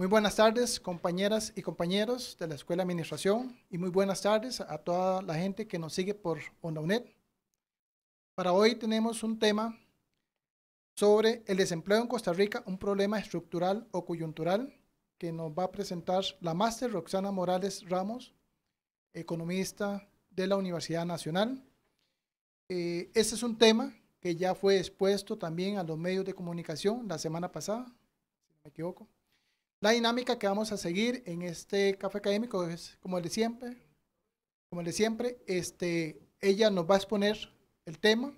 Muy buenas tardes, compañeras y compañeros de la Escuela de Administración y muy buenas tardes a toda la gente que nos sigue por OndaUNED. Para hoy tenemos un tema sobre el desempleo en Costa Rica, un problema estructural o coyuntural que nos va a presentar la máster Roxana Morales Ramos, economista de la Universidad Nacional. este es un tema que ya fue expuesto también a los medios de comunicación la semana pasada, si no me equivoco. La dinámica que vamos a seguir en este café académico es como el de siempre, como el de siempre, este, ella nos va a exponer el tema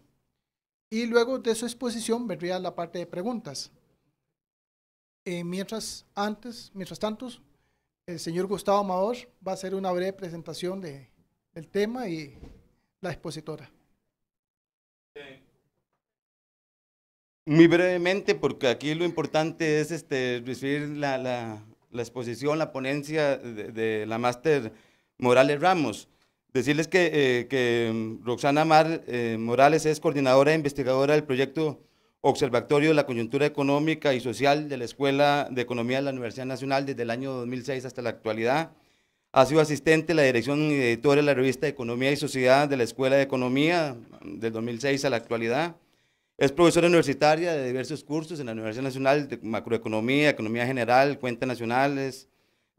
y luego de su exposición vendría la parte de preguntas. Eh, mientras antes, mientras tanto, el señor Gustavo Amador va a hacer una breve presentación de, del tema y la expositora. Muy brevemente, porque aquí lo importante es este, recibir la, la, exposición, la ponencia de, la máster Morales Ramos. Decirles que, eh, mm, Roxana Mar, eh, Morales es coordinadora e investigadora del proyecto Observatorio de la Coyuntura Económica y Social de la Escuela de Economía de la Universidad Nacional desde el año 2006 hasta la actualidad. Ha sido asistente de la dirección y editora de la revista Economía y Sociedad de la Escuela de Economía mm, del 2006 a la actualidad. Es profesora universitaria de diversos cursos en la Universidad Nacional de Macroeconomía, Economía General, Cuentas Nacionales,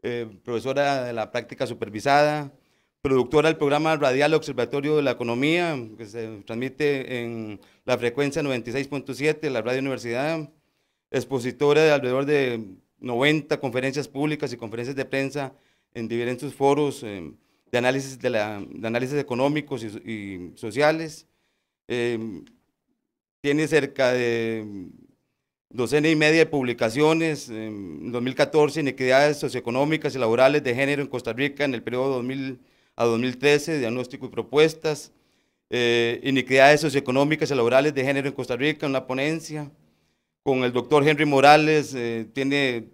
eh, profesora de la práctica supervisada, productora del programa Radial Observatorio de la Economía, que se transmite en la frecuencia 96.7, la Radio Universidad, expositora de alrededor de 90 conferencias públicas y conferencias de prensa en diversos foros eh, de, análisis de, análisis económicos y, sociales. Eh, tiene cerca de docena y media de publicaciones en 2014 inequidades socioeconómicas y laborales de género en Costa Rica en el periodo 2000 a 2013, diagnóstico y propuestas, eh, inequidades socioeconómicas y laborales de género en Costa Rica, una ponencia, con el doctor Henry Morales, eh, tiene,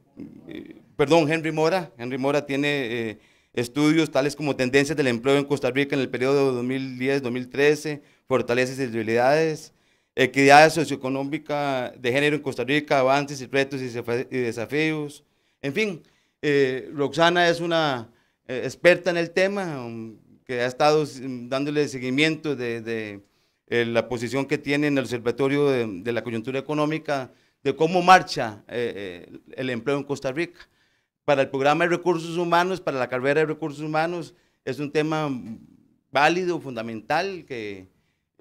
eh, perdón, Henry Mora, Henry Mora tiene eh, estudios tales como tendencias del empleo en Costa Rica en el periodo 2010-2013, fortalezas y debilidades, equidad socioeconómica de género en Costa Rica, avances y retos y desafíos. En fin, eh, Roxana es una eh, experta en el tema, um, que ha estado mm, dándole seguimiento de, eh, la posición que tiene en el Observatorio de, de la Coyuntura Económica, de cómo marcha el empleo en Costa Rica. Para el programa de recursos humanos, para la carrera de recursos humanos, es un tema válido, fundamental, que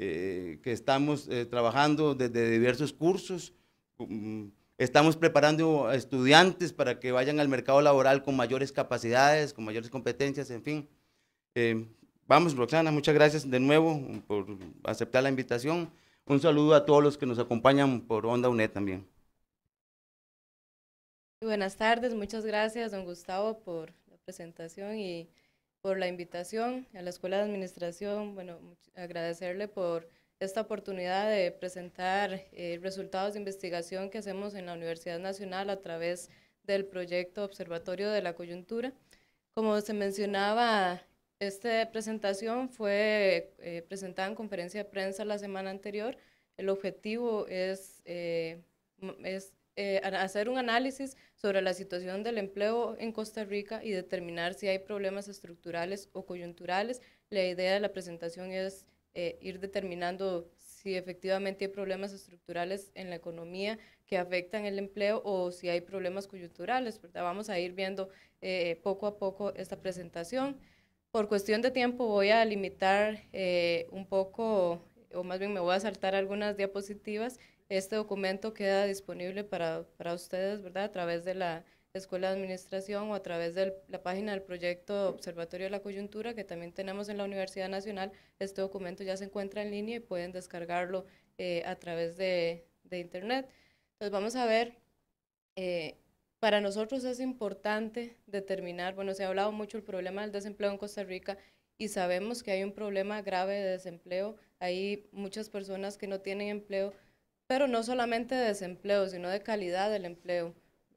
eh, que estamos eh, trabajando desde diversos cursos. Mm, estamos preparando a estudiantes para que vayan al mercado laboral con mayores capacidades, con mayores competencias, en fin. Eh, vamos, Roxana, muchas gracias de nuevo por aceptar la invitación. Un saludo a todos los que nos acompañan por Onda UNED también. Buenas tardes, muchas gracias, don Gustavo, por la presentación y por la invitación a la Escuela de Administración, bueno, agradecerle por esta oportunidad de presentar eh, resultados de investigación que hacemos en la Universidad Nacional a través del proyecto Observatorio de la Coyuntura. Como se mencionaba, esta presentación fue eh, presentada en conferencia de prensa la semana anterior. El objetivo es, eh, es hacer un análisis sobre la situación del empleo en Costa Rica y determinar si hay problemas estructurales o coyunturales. La idea de la presentación es eh, ir determinando si efectivamente hay problemas estructurales en la economía que afectan el empleo o si hay problemas coyunturales. Vamos a ir viendo eh, poco a poco esta presentación. Por cuestión de tiempo voy a limitar eh, un poco, o más bien me voy a saltar algunas diapositivas este documento queda disponible para, para ustedes, ¿verdad? A través de la Escuela de Administración o a través de la página del proyecto Observatorio de la Coyuntura que también tenemos en la Universidad Nacional. Este documento ya se encuentra en línea y pueden descargarlo eh, a través de, de, Internet. Entonces vamos a ver, eh, para nosotros es importante determinar, bueno, se ha hablado mucho el problema del desempleo en Costa Rica y sabemos que hay un problema grave de desempleo. Hay muchas personas que no tienen empleo pero no solamente de desempleo, sino de calidad del empleo.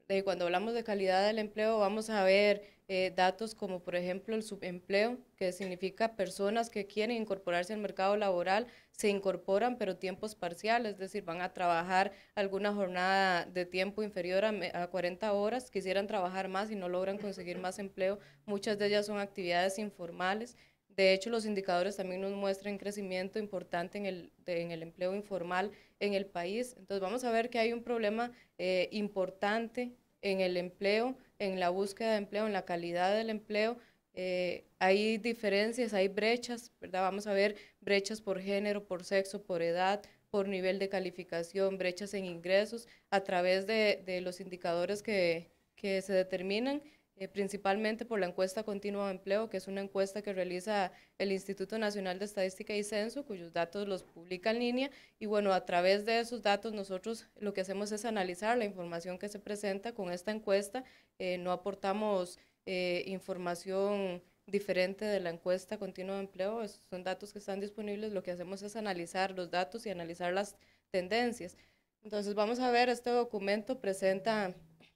y eh, cuando hablamos de calidad del empleo, vamos a ver eh, datos como, por ejemplo, el subempleo, que significa personas que quieren incorporarse al mercado laboral, se incorporan, pero tiempos parciales, es decir, van a trabajar alguna jornada de tiempo inferior a 40 horas, quisieran trabajar más y no logran conseguir más empleo. Muchas de ellas son actividades informales. De hecho, los indicadores también nos muestran crecimiento importante en el, empleo informal en el país. Entonces, vamos a ver que hay un problema eh, importante en el empleo, en la búsqueda de empleo, en la calidad del empleo. Eh, hay diferencias, hay brechas, ¿verdad? Vamos a ver brechas por género, por sexo, por edad, por nivel de calificación, brechas en ingresos, a través de, los indicadores que se determinan eh, principalmente por la encuesta continua de empleo, que es una encuesta que realiza el Instituto Nacional de Estadística y Censo, cuyos datos los publica en línea. Y bueno, a través de esos datos nosotros lo que hacemos es analizar la información que se presenta con esta encuesta. Eh, no aportamos eh, información diferente de la encuesta continua de empleo, son datos que están disponibles, lo que hacemos es analizar los datos y analizar las tendencias. Entonces vamos a ver, este documento presenta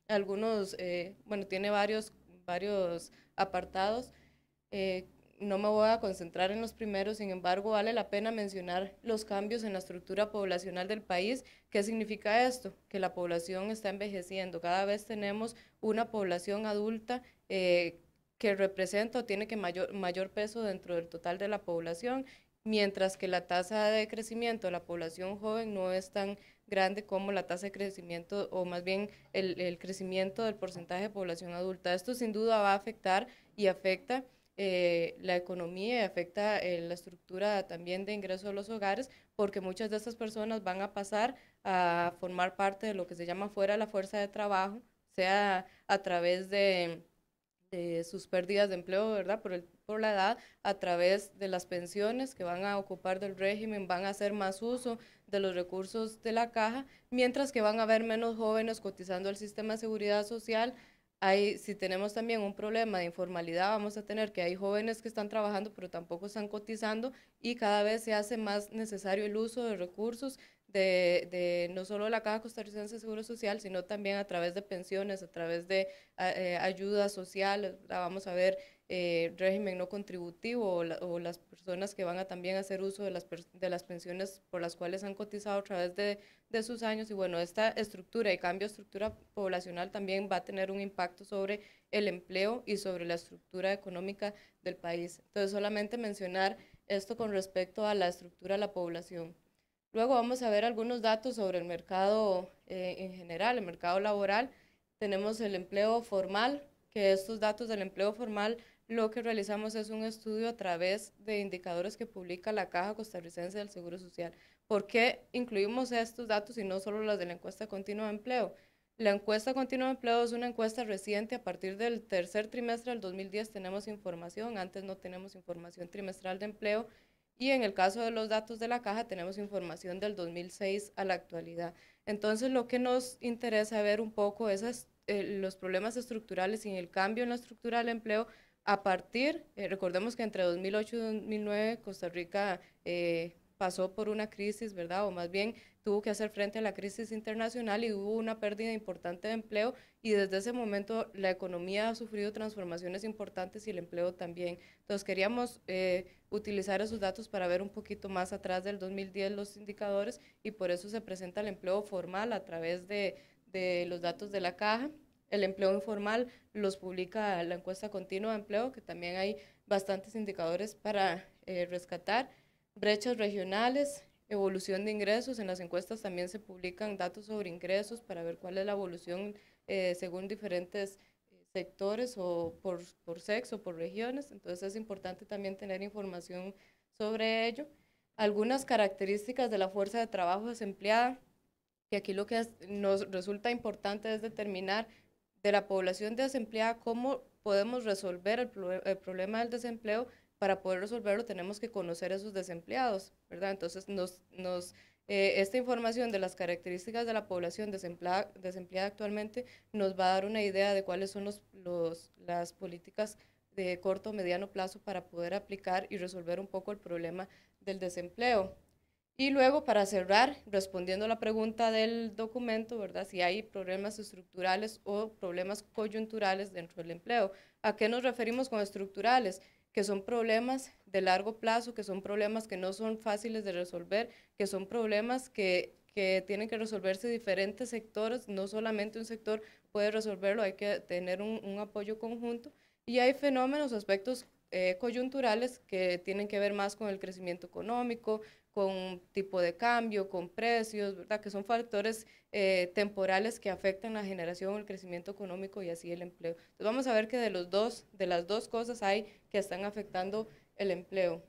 algunos, eh, bueno, tiene varios, varios apartados. Eh, no me voy a concentrar en los primeros, sin embargo, vale la pena mencionar los cambios en la estructura poblacional del país. ¿Qué significa esto? Que la población está envejeciendo. Cada vez tenemos una población adulta eh, que representa o tiene que mayor, mayor peso dentro del total de la población, mientras que la tasa de crecimiento de la población joven no es tan grande como la tasa de crecimiento o más bien el, crecimiento del porcentaje de población adulta. Esto sin duda va a afectar y afecta eh, la economía y afecta eh, la estructura también de ingreso de los hogares porque muchas de estas personas van a pasar a formar parte de lo que se llama fuera de la fuerza de trabajo, sea a través de de sus pérdidas de empleo, ¿verdad? Por, la edad, a través de las pensiones que van a ocupar del régimen, van a hacer más uso de los recursos de la caja, mientras que van a haber menos jóvenes cotizando al sistema de seguridad social. Ahí, si tenemos también un problema de informalidad, vamos a tener que hay jóvenes que están trabajando pero tampoco están cotizando y cada vez se hace más necesario el uso de recursos de, de, no solo la Caja Costarricense de Seguro Social, sino también a través de pensiones, a través de eh, ayuda social, la vamos a ver eh, régimen no contributivo o, las personas que van a también hacer uso de las, de las pensiones por las cuales han cotizado a través de, de sus años. Y bueno, esta estructura y cambio de estructura poblacional también va a tener un impacto sobre el empleo y sobre la estructura económica del país. Entonces, solamente mencionar esto con respecto a la estructura de la población. Luego vamos a ver algunos datos sobre el mercado eh, en general, el mercado laboral. Tenemos el empleo formal, que estos datos del empleo formal lo que realizamos es un estudio a través de indicadores que publica la Caja Costarricense del Seguro Social. ¿Por qué incluimos estos datos y no solo los de la encuesta continua de empleo? La encuesta continua de empleo es una encuesta reciente. A partir del tercer trimestre del 2010 tenemos información. Antes no tenemos información trimestral de empleo y en el caso de los datos de la caja tenemos información del 2006 a la actualidad. Entonces lo que nos interesa ver un poco es eh, los problemas estructurales y el cambio en la estructura del empleo a partir, eh, recordemos que entre 2008 y 2009 Costa Rica eh, pasó por una crisis, ¿verdad? O más bien tuvo que hacer frente a la crisis internacional y hubo una pérdida importante de empleo y desde ese momento la economía ha sufrido transformaciones importantes y el empleo también. Entonces queríamos eh, utilizar esos datos para ver un poquito más atrás del 2010 los indicadores y por eso se presenta el empleo formal a través de, de los datos de la caja. El empleo informal los publica la encuesta continua de empleo, que también hay bastantes indicadores para eh, rescatar. Brechas regionales, evolución de ingresos. En las encuestas también se publican datos sobre ingresos para ver cuál es la evolución eh, según diferentes eh, sectores o por, por, sexo, por regiones. Entonces es importante también tener información sobre ello. Algunas características de la fuerza de trabajo desempleada, y aquí lo que nos resulta importante es determinar de la población desempleada cómo podemos resolver el problema del desempleo para poder resolverlo tenemos que conocer a esos desempleados, ¿verdad? Entonces, nos, nos, eh, esta información de las características de la población desempleada, desempleada, actualmente nos va a dar una idea de cuáles son las políticas de corto o mediano plazo para poder aplicar y resolver un poco el problema del desempleo. Y luego, para cerrar, respondiendo a la pregunta del documento, ¿verdad? Si hay problemas estructurales o problemas coyunturales dentro del empleo. ¿A qué nos referimos con estructurales? que son problemas de largo plazo, que son problemas que no son fáciles de resolver, que son problemas que, tienen que resolverse diferentes sectores, no solamente un sector puede resolverlo, hay que tener un, apoyo conjunto. Y hay fenómenos, aspectos eh, coyunturales que tienen que ver más con el crecimiento económico, con tipo de cambio, con precios, ¿verdad? Que son factores eh, temporales que afectan la generación, el crecimiento económico y así el empleo. Entonces vamos a ver que de, los dos, de las dos cosas hay que están afectando el empleo.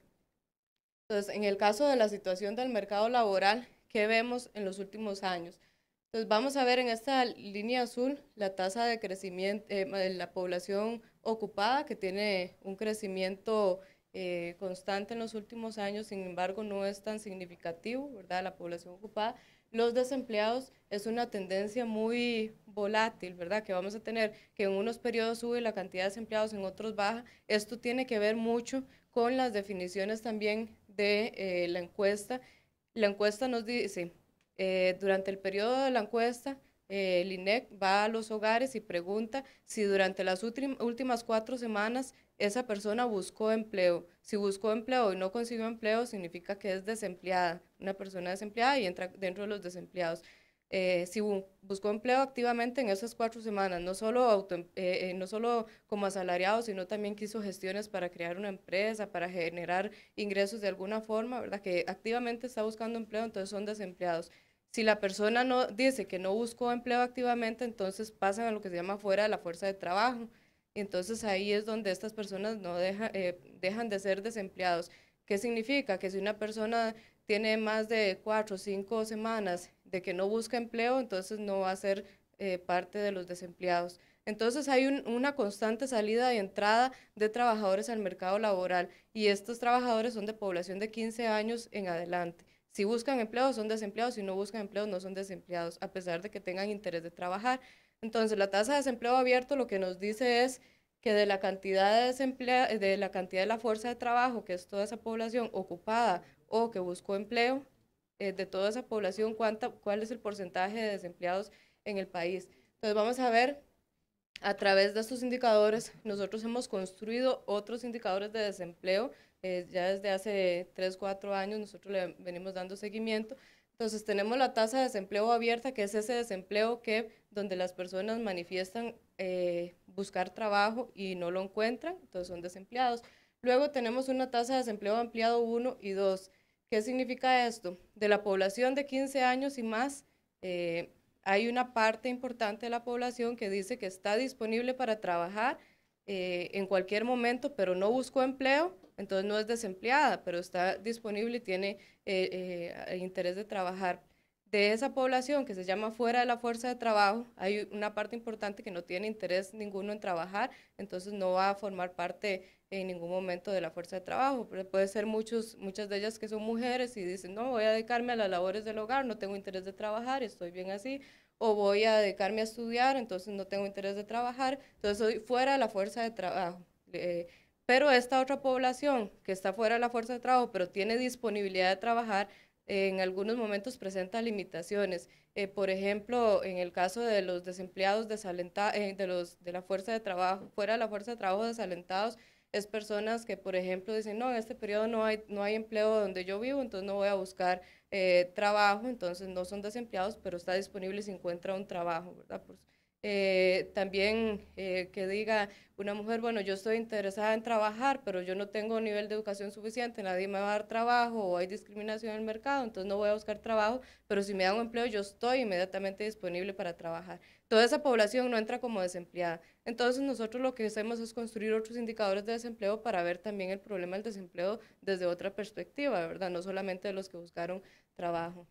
Entonces, en el caso de la situación del mercado laboral, ¿qué vemos en los últimos años? Entonces vamos a ver en esta línea azul la tasa de crecimiento de eh, la población ocupada que tiene un crecimiento eh, constante en los últimos años, sin embargo no es tan significativo, ¿verdad? La población ocupada. Los desempleados es una tendencia muy volátil, ¿verdad? Que vamos a tener que en unos periodos sube la cantidad de desempleados, en otros baja. Esto tiene que ver mucho con las definiciones también de eh, la encuesta. La encuesta nos dice, eh, durante el periodo de la encuesta, el INEC va a los hogares y pregunta si durante las últimas cuatro semanas esa persona buscó empleo. Si buscó empleo y no consiguió empleo, significa que es desempleada, una persona desempleada y entra dentro de los desempleados. Eh, si buscó empleo activamente en esas cuatro semanas, no solo, em, eh, eh, no solo como asalariado, sino también que hizo gestiones para crear una empresa, para generar ingresos de alguna forma, ¿verdad? Que activamente está buscando empleo, entonces son desempleados. Si la persona no dice que no buscó empleo activamente, entonces pasan a lo que se llama fuera de la fuerza de trabajo entonces ahí es donde estas personas no eh, dejan de ser desempleados. ¿Qué significa? Que si una persona tiene más de cuatro o cinco semanas de que no busca empleo, entonces no va a ser eh, parte de los desempleados. Entonces hay una constante salida y entrada de trabajadores al mercado laboral y estos trabajadores son de población de 15 años en adelante. Si buscan empleo son desempleados, si no buscan empleo no son desempleados, a pesar de que tengan interés de trabajar. Entonces, la tasa de desempleo abierto lo que nos dice es que de la cantidad de desemplea, de la cantidad de la fuerza de trabajo, que es toda esa población ocupada o que buscó empleo, eh, de toda esa población, cuál es el porcentaje de desempleados en el país. Entonces, vamos a ver, a través de estos indicadores, nosotros hemos construido otros indicadores de desempleo, eh, ya desde hace 3, 4 años nosotros le venimos dando seguimiento, entonces tenemos la tasa de desempleo abierta, que es ese desempleo que donde las personas manifiestan eh, buscar trabajo y no lo encuentran, entonces son desempleados. Luego tenemos una tasa de desempleo ampliado 1 y 2. ¿Qué significa esto? De la población de 15 años y más, eh, hay una parte importante de la población que dice que está disponible para trabajar eh, en cualquier momento, pero no buscó empleo entonces no es desempleada, pero está disponible y tiene eh, eh, el interés de trabajar. De esa población que se llama fuera de la fuerza de trabajo, hay una parte importante que no tiene interés ninguno en trabajar, entonces no va a formar parte en ningún momento de la fuerza de trabajo. puede ser muchos, muchas de ellas que son mujeres y dicen, no, voy a dedicarme a las labores del hogar, no tengo interés de trabajar, estoy bien así, o voy a dedicarme a estudiar, entonces no tengo interés de trabajar, entonces soy fuera de la fuerza de trabajo. Eh, pero esta otra población que está fuera de la fuerza de trabajo, pero tiene disponibilidad de trabajar, en algunos momentos presenta limitaciones. Eh, por ejemplo, en el caso de los desempleados desalentados, eh, de los de la fuerza de trabajo, fuera de la fuerza de trabajo desalentados, es personas que, por ejemplo, dicen, no, en este periodo no hay, no hay empleo donde yo vivo, entonces no voy a buscar eh, trabajo, entonces no son desempleados, pero está disponible si encuentra un trabajo, ¿verdad? Eh, también eh, que diga una mujer, bueno, yo estoy interesada en trabajar, pero yo no tengo nivel de educación suficiente, nadie me va a dar trabajo o hay discriminación en el mercado, entonces no voy a buscar trabajo, pero si me dan un empleo yo estoy inmediatamente disponible para trabajar. Toda esa población no entra como desempleada. Entonces nosotros lo que hacemos es construir otros indicadores de desempleo para ver también el problema del desempleo desde otra perspectiva, ¿verdad? No solamente de los que buscaron trabajo.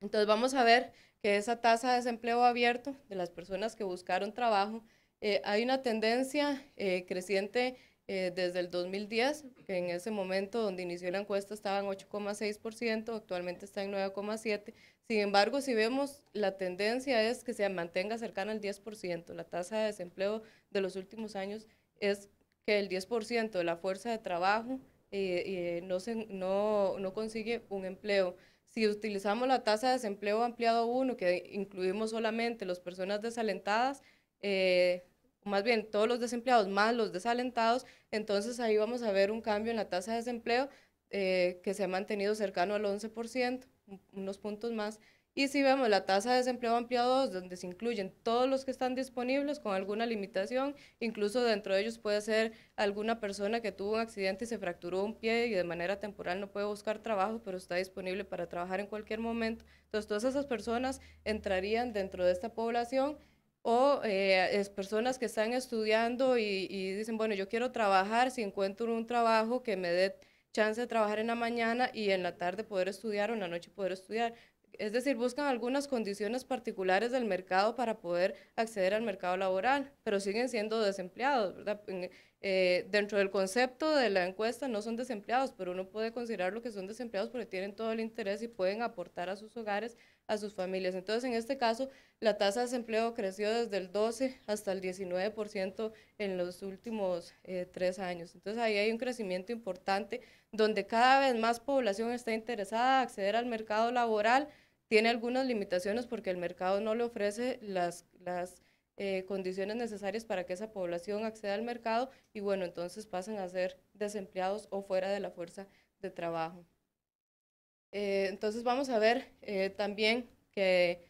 Entonces vamos a ver que esa tasa de desempleo abierto de las personas que buscaron trabajo, eh, hay una tendencia eh, creciente eh, desde el 2010, que en ese momento donde inició la encuesta estaba en 8,6%, actualmente está en 9,7%. Sin embargo, si vemos, la tendencia es que se mantenga cercana al 10%. La tasa de desempleo de los últimos años es que el 10% de la fuerza de trabajo no, se, no, no consigue un empleo si utilizamos la tasa de desempleo ampliado 1, que incluimos solamente las personas desalentadas, eh, más bien todos los desempleados más los desalentados, entonces ahí vamos a ver un cambio en la tasa de desempleo eh, que se ha mantenido cercano al 11%, unos puntos más. Y si vemos la tasa de desempleo ampliado donde se incluyen todos los que están disponibles con alguna limitación, incluso dentro de ellos puede ser alguna persona que tuvo un accidente y se fracturó un pie y de manera temporal no puede buscar trabajo, pero está disponible para trabajar en cualquier momento. Entonces, todas esas personas entrarían dentro de esta población o eh, es personas que están estudiando y, y, dicen, bueno, yo quiero trabajar, si encuentro un trabajo que me dé chance de trabajar en la mañana y en la tarde poder estudiar o en la noche poder estudiar. Es decir, buscan algunas condiciones particulares del mercado para poder acceder al mercado laboral, pero siguen siendo desempleados, eh, dentro del concepto de la encuesta no son desempleados, pero uno puede considerar lo que son desempleados porque tienen todo el interés y pueden aportar a sus hogares, a sus familias. Entonces, en este caso, la tasa de desempleo creció desde el 12 hasta el 19% en los últimos eh, tres años. Entonces, ahí hay un crecimiento importante donde cada vez más población está interesada a acceder al mercado laboral tiene algunas limitaciones porque el mercado no le ofrece las, eh, condiciones necesarias para que esa población acceda al mercado y bueno, entonces pasan a ser desempleados o fuera de la fuerza de trabajo. Eh, entonces vamos a ver eh, también que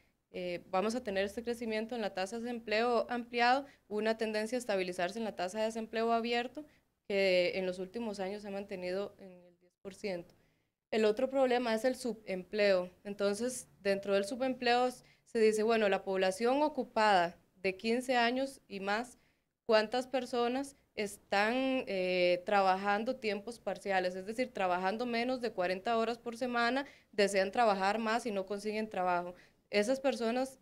vamos a tener este crecimiento en la tasa de empleo ampliado, una tendencia a estabilizarse en la tasa de desempleo abierto que en los últimos años se ha mantenido en el 10%. El otro problema es el subempleo. Entonces, dentro del subempleo se dice, bueno, la población ocupada de 15 años y más, ¿cuántas personas están eh, trabajando tiempos parciales? Es decir, trabajando menos de 40 horas por semana, desean trabajar más y no consiguen trabajo. Esas personas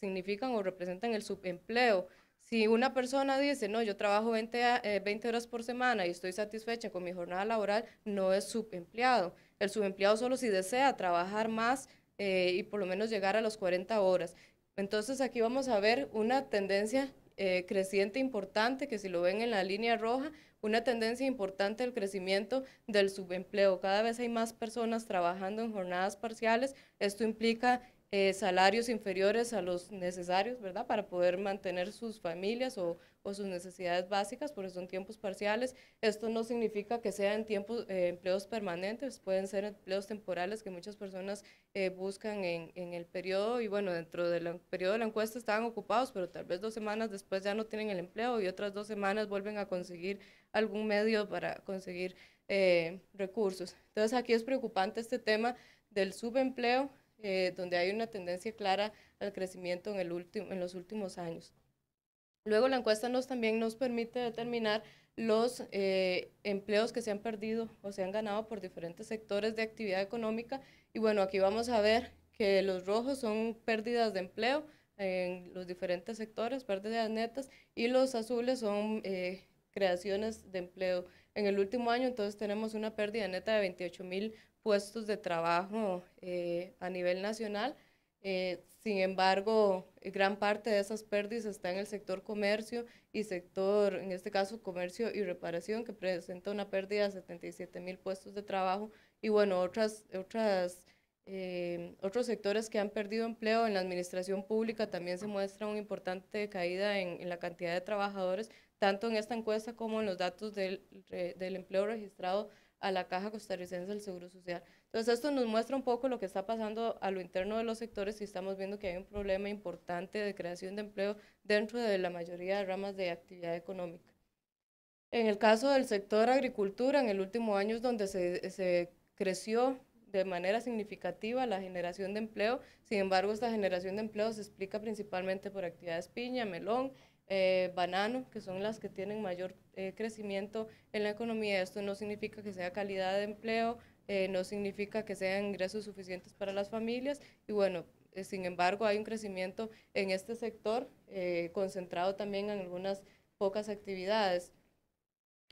significan o representan el subempleo. Si una persona dice, no, yo trabajo 20, eh, horas por semana y estoy satisfecha con mi jornada laboral, no es subempleado el subempleado solo si desea trabajar más eh, y por lo menos llegar a las 40 horas. Entonces aquí vamos a ver una tendencia eh, creciente importante, que si lo ven en la línea roja, una tendencia importante del crecimiento del subempleo. Cada vez hay más personas trabajando en jornadas parciales. Esto implica eh, salarios inferiores a los necesarios, ¿verdad? Para poder mantener sus familias o, sus necesidades básicas, porque son tiempos parciales. Esto no significa que sean tiempos, eh, empleos permanentes, pueden ser empleos temporales que muchas personas eh, buscan en, el periodo y bueno, dentro del periodo de la encuesta estaban ocupados, pero tal vez dos semanas después ya no tienen el empleo y otras dos semanas vuelven a conseguir algún medio para conseguir eh, recursos. Entonces aquí es preocupante este tema del subempleo, donde hay una tendencia clara al crecimiento en, en los últimos años. Luego la encuesta nos, también nos permite determinar los eh, empleos que se han perdido o se han ganado por diferentes sectores de actividad económica. Y bueno, aquí vamos a ver que los rojos son pérdidas de empleo en los diferentes sectores, pérdidas netas, y los azules son eh, creaciones de empleo. En el último año entonces tenemos una pérdida neta de 28 mil puestos de trabajo eh, a nivel nacional eh, sin embargo, eh, gran parte de esas pérdidas está en el sector comercio y sector, en este caso, comercio y reparación, que presenta una pérdida de 77 mil puestos de trabajo y bueno, otras, otras, eh, otros sectores que han perdido empleo en la administración pública también se muestra una importante caída en, la cantidad de trabajadores, tanto en esta encuesta como en los datos del empleo registrado a la Caja Costarricense del Seguro Social. Entonces esto nos muestra un poco lo que está pasando a lo interno de los sectores y estamos viendo que hay un problema importante de creación de empleo dentro de la mayoría de ramas de actividad económica. En el caso del sector agricultura, en el último año es donde se, creció de manera significativa la generación de empleo. Sin embargo, esta generación de empleo se explica principalmente por actividades piña, melón, eh, banano, que son las que tienen mayor eh, crecimiento en la economía. Esto no significa que sea calidad de empleo, eh, no significa que sean ingresos suficientes para las familias y bueno, eh, sin embargo hay un crecimiento en este sector eh, concentrado también en algunas pocas actividades.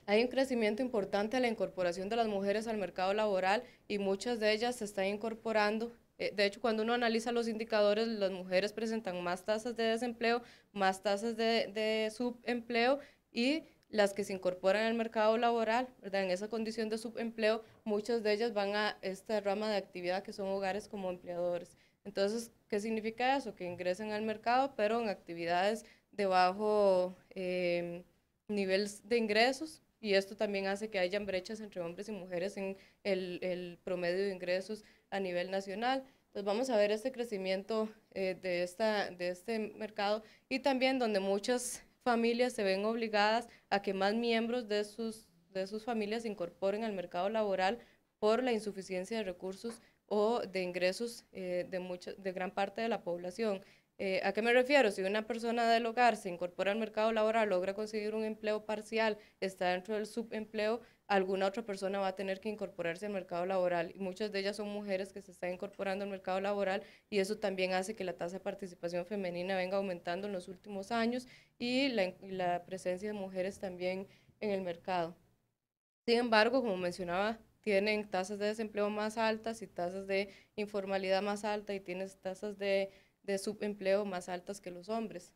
Hay un crecimiento importante en la incorporación de las mujeres al mercado laboral y muchas de ellas se están incorporando. De hecho, cuando uno analiza los indicadores, las mujeres presentan más tasas de desempleo, más tasas de, de subempleo y las que se incorporan al mercado laboral, En esa condición de subempleo, muchas de ellas van a esta rama de actividad que son hogares como empleadores. Entonces, ¿qué significa eso? Que ingresen al mercado, pero en actividades de bajo em, nivel de ingresos, y esto también hace que haya brechas entre hombres y mujeres en el, promedio de ingresos a nivel nacional. Entonces vamos a ver este crecimiento eh, de, esta, de este mercado y también donde muchas familias se ven obligadas a que más miembros de sus, de sus familias se incorporen al mercado laboral por la insuficiencia de recursos o de ingresos eh, de, de gran parte de la población. Eh, ¿A qué me refiero? Si una persona del hogar se incorpora al mercado laboral, logra conseguir un empleo parcial, está dentro del subempleo, alguna otra persona va a tener que incorporarse al mercado laboral. Y muchas de ellas son mujeres que se están incorporando al mercado laboral y eso también hace que la tasa de participación femenina venga aumentando en los últimos años y la, presencia de mujeres también en el mercado. Sin embargo, como mencionaba, tienen tasas de desempleo más altas y tasas de informalidad más alta y tienes tasas de, subempleo más altas que los hombres.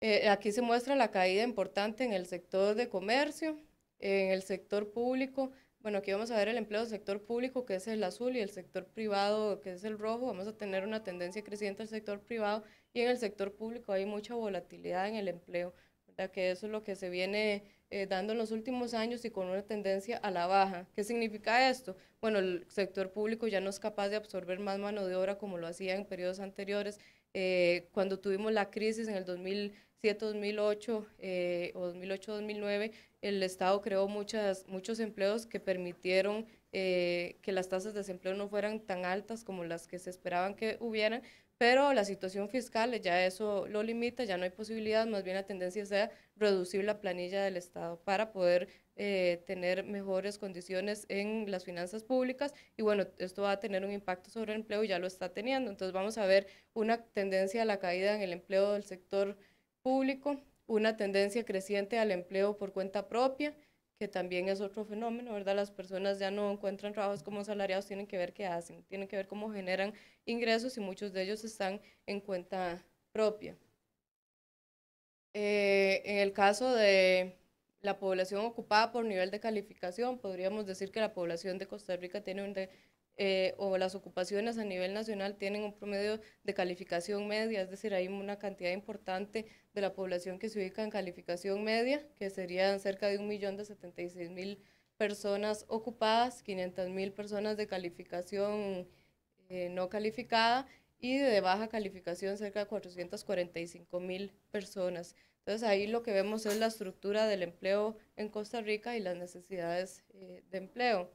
Eh, aquí se muestra la caída importante en el sector de comercio, en el sector público. Bueno, aquí vamos a ver el empleo del sector público, que es el azul, y el sector privado, que es el rojo. Vamos a tener una tendencia creciente al sector privado y en el sector público hay mucha volatilidad en el empleo, ¿verdad? que eso es lo que se viene eh, dando en los últimos años y con una tendencia a la baja. ¿Qué significa esto? Bueno, el sector público ya no es capaz de absorber más mano de obra como lo hacía en periodos anteriores. Eh, cuando tuvimos la crisis en el 2000 2007-2008 eh, o 2008-2009, el Estado creó muchas, muchos empleos que permitieron eh, que las tasas de desempleo no fueran tan altas como las que se esperaban que hubieran, pero la situación fiscal ya eso lo limita, ya no hay posibilidad, más bien la tendencia sea reducir la planilla del Estado para poder eh, tener mejores condiciones en las finanzas públicas y bueno, esto va a tener un impacto sobre el empleo y ya lo está teniendo, entonces vamos a ver una tendencia a la caída en el empleo del sector público, una tendencia creciente al empleo por cuenta propia, que también es otro fenómeno, ¿verdad? Las personas ya no encuentran trabajos como salariados, tienen que ver qué hacen, tienen que ver cómo generan ingresos y muchos de ellos están en cuenta propia. Eh, en el caso de la población ocupada por nivel de calificación, podríamos decir que la población de Costa Rica tiene un eh, o las ocupaciones a nivel nacional tienen un promedio de calificación media, es decir, hay una cantidad importante de la población que se ubica en calificación media, que serían cerca de un millón de mil personas ocupadas, 500.000 personas de calificación eh, no calificada y de baja calificación cerca de 445 mil personas. Entonces ahí lo que vemos es la estructura del empleo en Costa Rica y las necesidades eh, de empleo.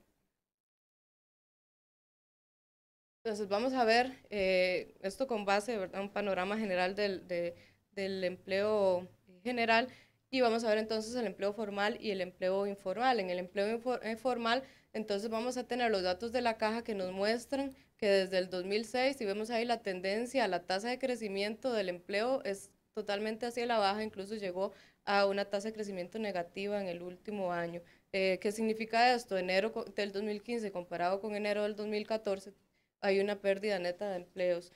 Entonces vamos a ver eh, esto con base, ¿verdad? Un panorama general del, empleo general y vamos a ver entonces el empleo formal y el empleo informal. En el empleo informal eh, entonces vamos a tener los datos de la caja que nos muestran que desde el 2006, si vemos ahí la tendencia, la tasa de crecimiento del empleo es totalmente hacia la baja, incluso llegó a una tasa de crecimiento negativa en el último año. Eh, ¿Qué significa esto? Enero del 2015 comparado con enero del 2014 hay una pérdida neta de empleos.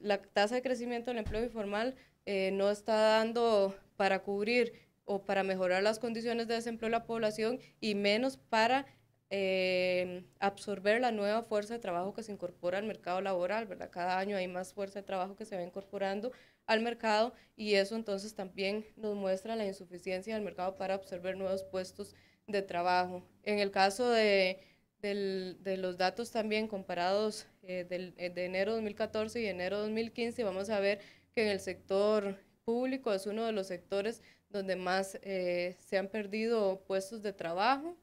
la tasa de crecimiento del empleo informal eh, no está dando para cubrir o para mejorar las condiciones de desempleo de la población y menos para em, absorber la nueva fuerza de trabajo que se incorpora al mercado laboral, ¿verdad? Cada año hay más fuerza de trabajo que se va incorporando al mercado y eso entonces también nos muestra la insuficiencia del mercado para absorber nuevos puestos de trabajo. En el caso de de los datos también comparados eh, del, eh, de enero 2014 y enero 2015, vamos a ver que en el sector público es uno de los sectores donde más eh, se han perdido puestos de trabajo,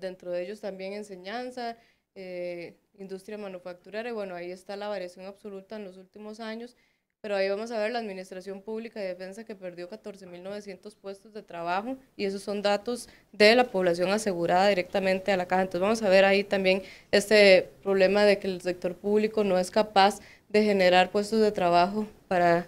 dentro de ellos también enseñanza, industria manufacturera, y bueno, ahí está la variación absoluta en los últimos años pero ahí vamos a ver la Administración Pública de Defensa que perdió 14.900 puestos de trabajo y esos son datos de la población asegurada directamente a la caja. Entonces vamos a ver ahí también este problema de que el sector público no es capaz de generar puestos de trabajo para,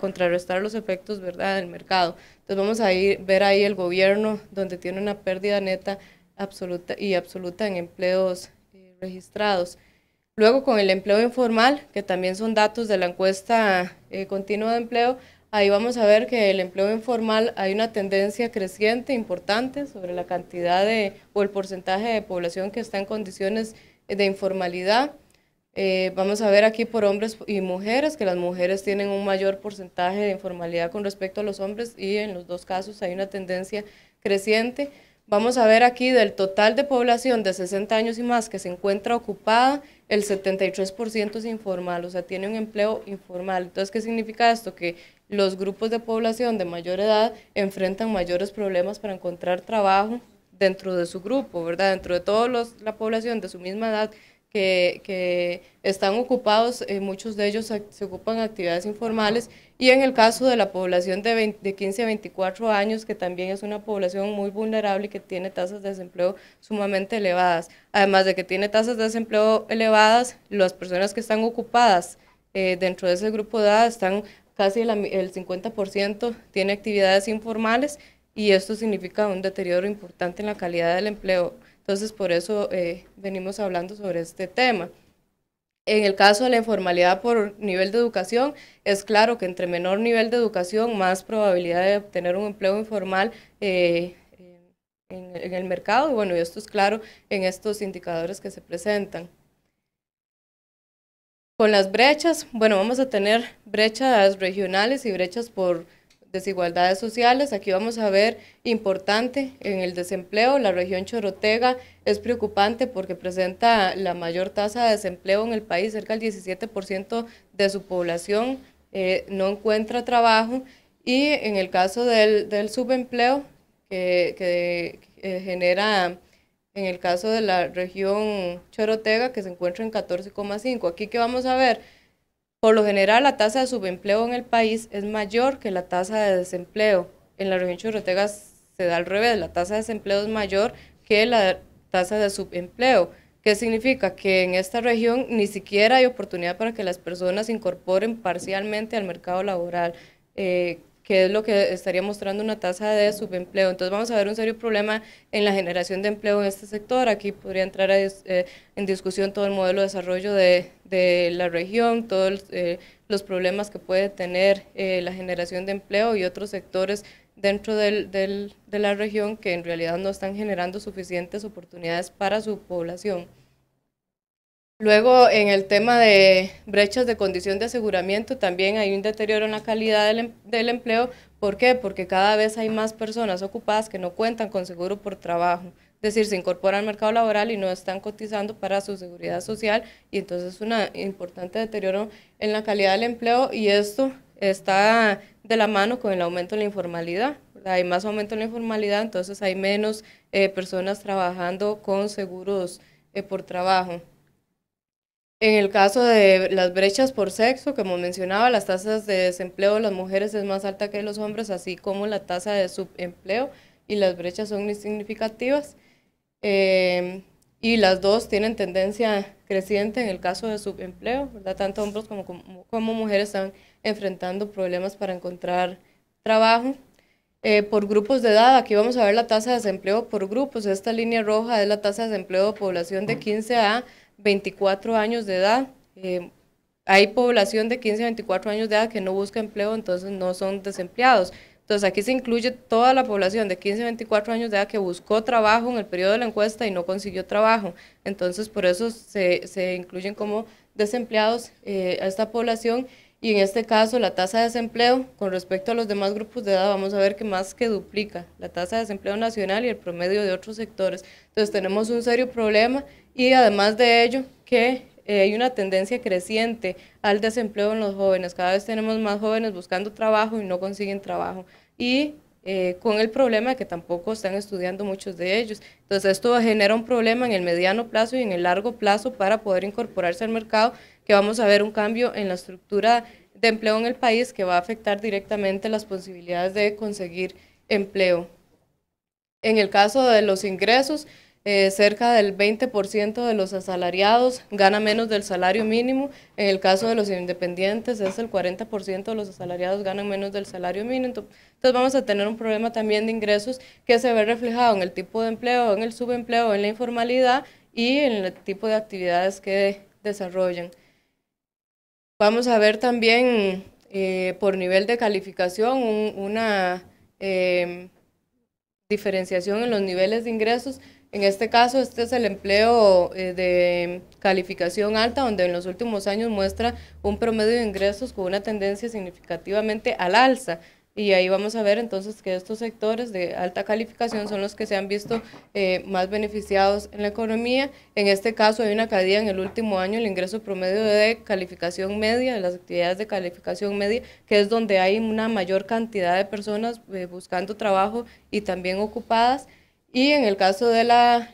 contrarrestar los efectos ¿verdad? del mercado. Entonces vamos a ir, ver ahí el gobierno donde tiene una pérdida neta absoluta y absoluta en empleos eh, registrados. Luego con el empleo informal, que también son datos de la encuesta eh, continua de empleo, ahí vamos a ver que el empleo informal hay una tendencia creciente importante sobre la cantidad de o el porcentaje de población que está en condiciones de informalidad. Eh, vamos a ver aquí por hombres y mujeres, que las mujeres tienen un mayor porcentaje de informalidad con respecto a los hombres y en los dos casos hay una tendencia creciente. Vamos a ver aquí del total de población de 60 años y más que se encuentra ocupada, el 73% es informal, o sea, tiene un empleo informal. Entonces, ¿qué significa esto? Que los grupos de población de mayor edad enfrentan mayores problemas para encontrar trabajo dentro de su grupo, ¿verdad? Dentro de toda la población de su misma edad que, están ocupados, eh, muchos de ellos se ocupan actividades informales y en el caso de la población de, 15 a 24 años, que también es una población muy vulnerable y que tiene tasas de desempleo sumamente elevadas. Además de que tiene tasas de desempleo elevadas, las personas que están ocupadas eh, dentro de ese grupo de edad están casi el 50% tiene actividades informales y esto significa un deterioro importante en la calidad del empleo. Entonces, por eso eh, venimos hablando sobre este tema. En el caso de la informalidad por nivel de educación, es claro que entre menor nivel de educación, más probabilidad de obtener un empleo informal eh, en, el mercado. Y bueno, esto es claro en estos indicadores que se presentan. Con las brechas, bueno, vamos a tener brechas regionales y brechas por desigualdades sociales. Aquí vamos a ver importante en el desempleo. La región Chorotega es preocupante porque presenta la mayor tasa de desempleo en el país, cerca del 17% de su población eh, no encuentra trabajo. Y en el caso del, subempleo, que, genera, en el caso de la región Chorotega, que se encuentra en 14,5. Aquí que vamos a ver por lo general, la tasa de subempleo en el país es mayor que la tasa de desempleo. En la región Churrotega se da al revés, la tasa de desempleo es mayor que la tasa de subempleo. ¿Qué significa? Que en esta región ni siquiera hay oportunidad para que las personas se incorporen parcialmente al mercado laboral. Eh, que es lo que estaría mostrando una tasa de subempleo. Entonces vamos a ver un serio problema en la generación de empleo en este sector. Aquí podría entrar eh, en discusión todo el modelo de desarrollo de, de la región, todos eh, los problemas que puede tener eh, la generación de empleo y otros sectores dentro del, del, de la región que en realidad no están generando suficientes oportunidades para su población. Luego, en el tema de brechas de condición de aseguramiento, también hay un deterioro en la calidad em-, del, empleo. ¿Por qué? Porque cada vez hay más personas ocupadas que no cuentan con seguro por trabajo. Es decir, se incorporan al mercado laboral y no están cotizando para su seguridad social y entonces es un importante deterioro en la calidad del empleo y esto está de la mano con el aumento de la informalidad. Hay más aumento en la informalidad, entonces hay menos eh, personas trabajando con seguros eh, por trabajo. En el caso de las brechas por sexo, como mencionaba, las tasas de desempleo de las mujeres es más alta que de los hombres, así como la tasa de subempleo y las brechas son significativas. Em, y las dos tienen tendencia creciente en el caso de subempleo, Tanto hombres como, mujeres están enfrentando problemas para encontrar trabajo. Eh, por grupos de edad, aquí vamos a ver la tasa de desempleo por grupos. Esta línea roja es la tasa de desempleo de población de 15 a 24 años de edad. Eh, hay población de 15 a 24 años de edad que no busca empleo, entonces no son desempleados. Entonces aquí se incluye toda la población de 15 a 24 años de edad que buscó trabajo en el periodo de la encuesta y no consiguió trabajo. Entonces por eso se, se incluyen como desempleados eh, a esta población y en este caso la tasa de desempleo con respecto a los demás grupos de edad vamos a ver que más que duplica la tasa de desempleo nacional y el promedio de otros sectores. Entonces tenemos un serio problema y además de ello, que eh, hay una tendencia creciente al desempleo en los jóvenes. Cada vez tenemos más jóvenes buscando trabajo y no consiguen trabajo. Y eh, con el problema de que tampoco están estudiando muchos de ellos. Entonces esto genera un problema en el mediano plazo y en el largo plazo para poder incorporarse al mercado, que vamos a ver un cambio en la estructura de empleo en el país que va a afectar directamente las posibilidades de conseguir empleo. En el caso de los ingresos, eh, cerca del 20% de los asalariados gana menos del salario mínimo, en el caso de los independientes es el 40% de los asalariados ganan menos del salario mínimo, entonces vamos a tener un problema también de ingresos que se ve reflejado en el tipo de empleo, en el subempleo, en la informalidad y en el tipo de actividades que desarrollan. Vamos a ver también eh, por nivel de calificación una eh, diferenciación en los niveles de ingresos en este caso, este es el empleo eh, de calificación alta, donde en los últimos años muestra un promedio de ingresos con una tendencia significativamente al alza. Y ahí vamos a ver entonces que estos sectores de alta calificación son los que se han visto eh, más beneficiados en la economía. En este caso hay una caída en el último año, el ingreso promedio de calificación media, de las actividades de calificación media, que es donde hay una mayor cantidad de personas eh, buscando trabajo y también ocupadas. Y en el caso de la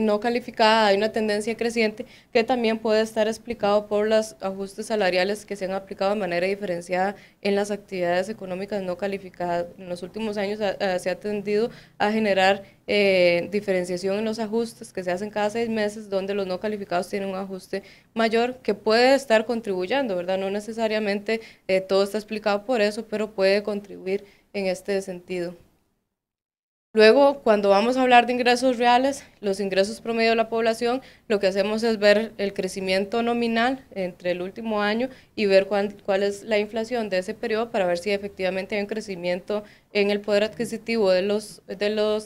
no calificada hay una tendencia creciente que también puede estar explicado por los ajustes salariales que se han aplicado de manera diferenciada en las actividades económicas no calificadas. En los últimos años eh, eh, se ha tendido a generar eh, diferenciación en los ajustes que se hacen cada seis meses, donde los no calificados tienen un ajuste mayor que puede estar contribuyendo, ¿verdad? No necesariamente todo está explicado por eso, pero puede contribuir en este sentido. Luego, cuando vamos a hablar de ingresos reales, los ingresos promedio de la población, lo que hacemos es ver el crecimiento nominal entre el último año y ver cuál es la inflación de ese periodo para ver si efectivamente hay un crecimiento en el poder adquisitivo de los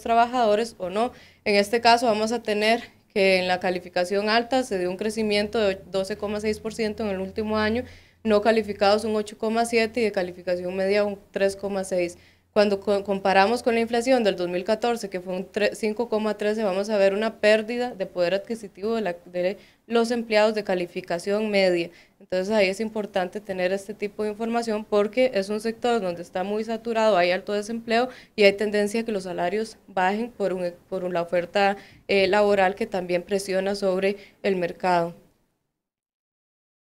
trabajadores o no. En este caso vamos a tener que en la calificación alta se dio un crecimiento de 12,6% en el último año, no calificados un 8,7% y de calificación media un 3,6%. Cuando comparamos con la inflación del 2014, que fue un 5,13, vamos a ver una pérdida de poder adquisitivo de, los empleados de calificación media. Entonces ahí es importante tener este tipo de información porque es un sector donde está muy saturado, hay alto desempleo y hay tendencia a que los salarios bajen por, un, la oferta eh, laboral que también presiona sobre el mercado.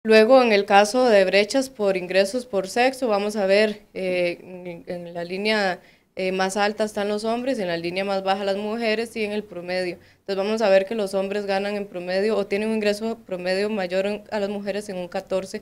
Luego, en el caso de brechas por ingresos por sexo, vamos a ver eh, en, la línea eh, más alta están los hombres, en la línea más baja las mujeres y en el promedio. Entonces vamos a ver que los hombres ganan en promedio o tienen un ingreso promedio mayor a las mujeres en un 14%.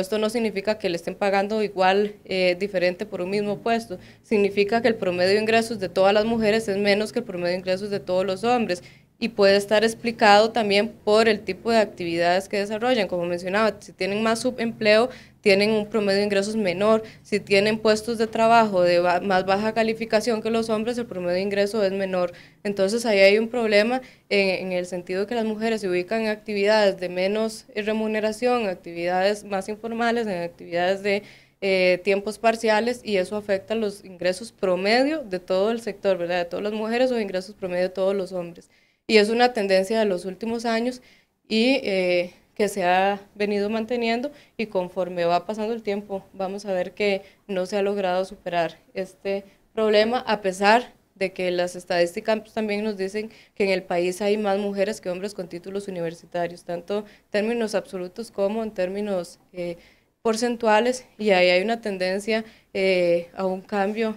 Esto no significa que le estén pagando igual, eh, diferente por un mismo puesto. Significa que el promedio de ingresos de todas las mujeres es menos que el promedio de ingresos de todos los hombres y puede estar explicado también por el tipo de actividades que desarrollan. Como mencionaba, si tienen más subempleo, tienen un promedio de ingresos menor. Si tienen puestos de trabajo de más baja calificación que los hombres, el promedio de ingreso es menor. Entonces ahí hay un problema en, el sentido de que las mujeres se ubican en actividades de menos eh, remuneración, actividades más informales, en actividades de eh, tiempos parciales y eso afecta los ingresos promedio de todo el sector, ¿verdad? De todas las mujeres o ingresos promedio de todos los hombres y es una tendencia de los últimos años y eh, que se ha venido manteniendo y conforme va pasando el tiempo vamos a ver que no se ha logrado superar este problema a pesar de que las estadísticas también nos dicen que en el país hay más mujeres que hombres con títulos universitarios, tanto en términos absolutos como en términos eh, porcentuales, y ahí hay una tendencia eh, a un cambio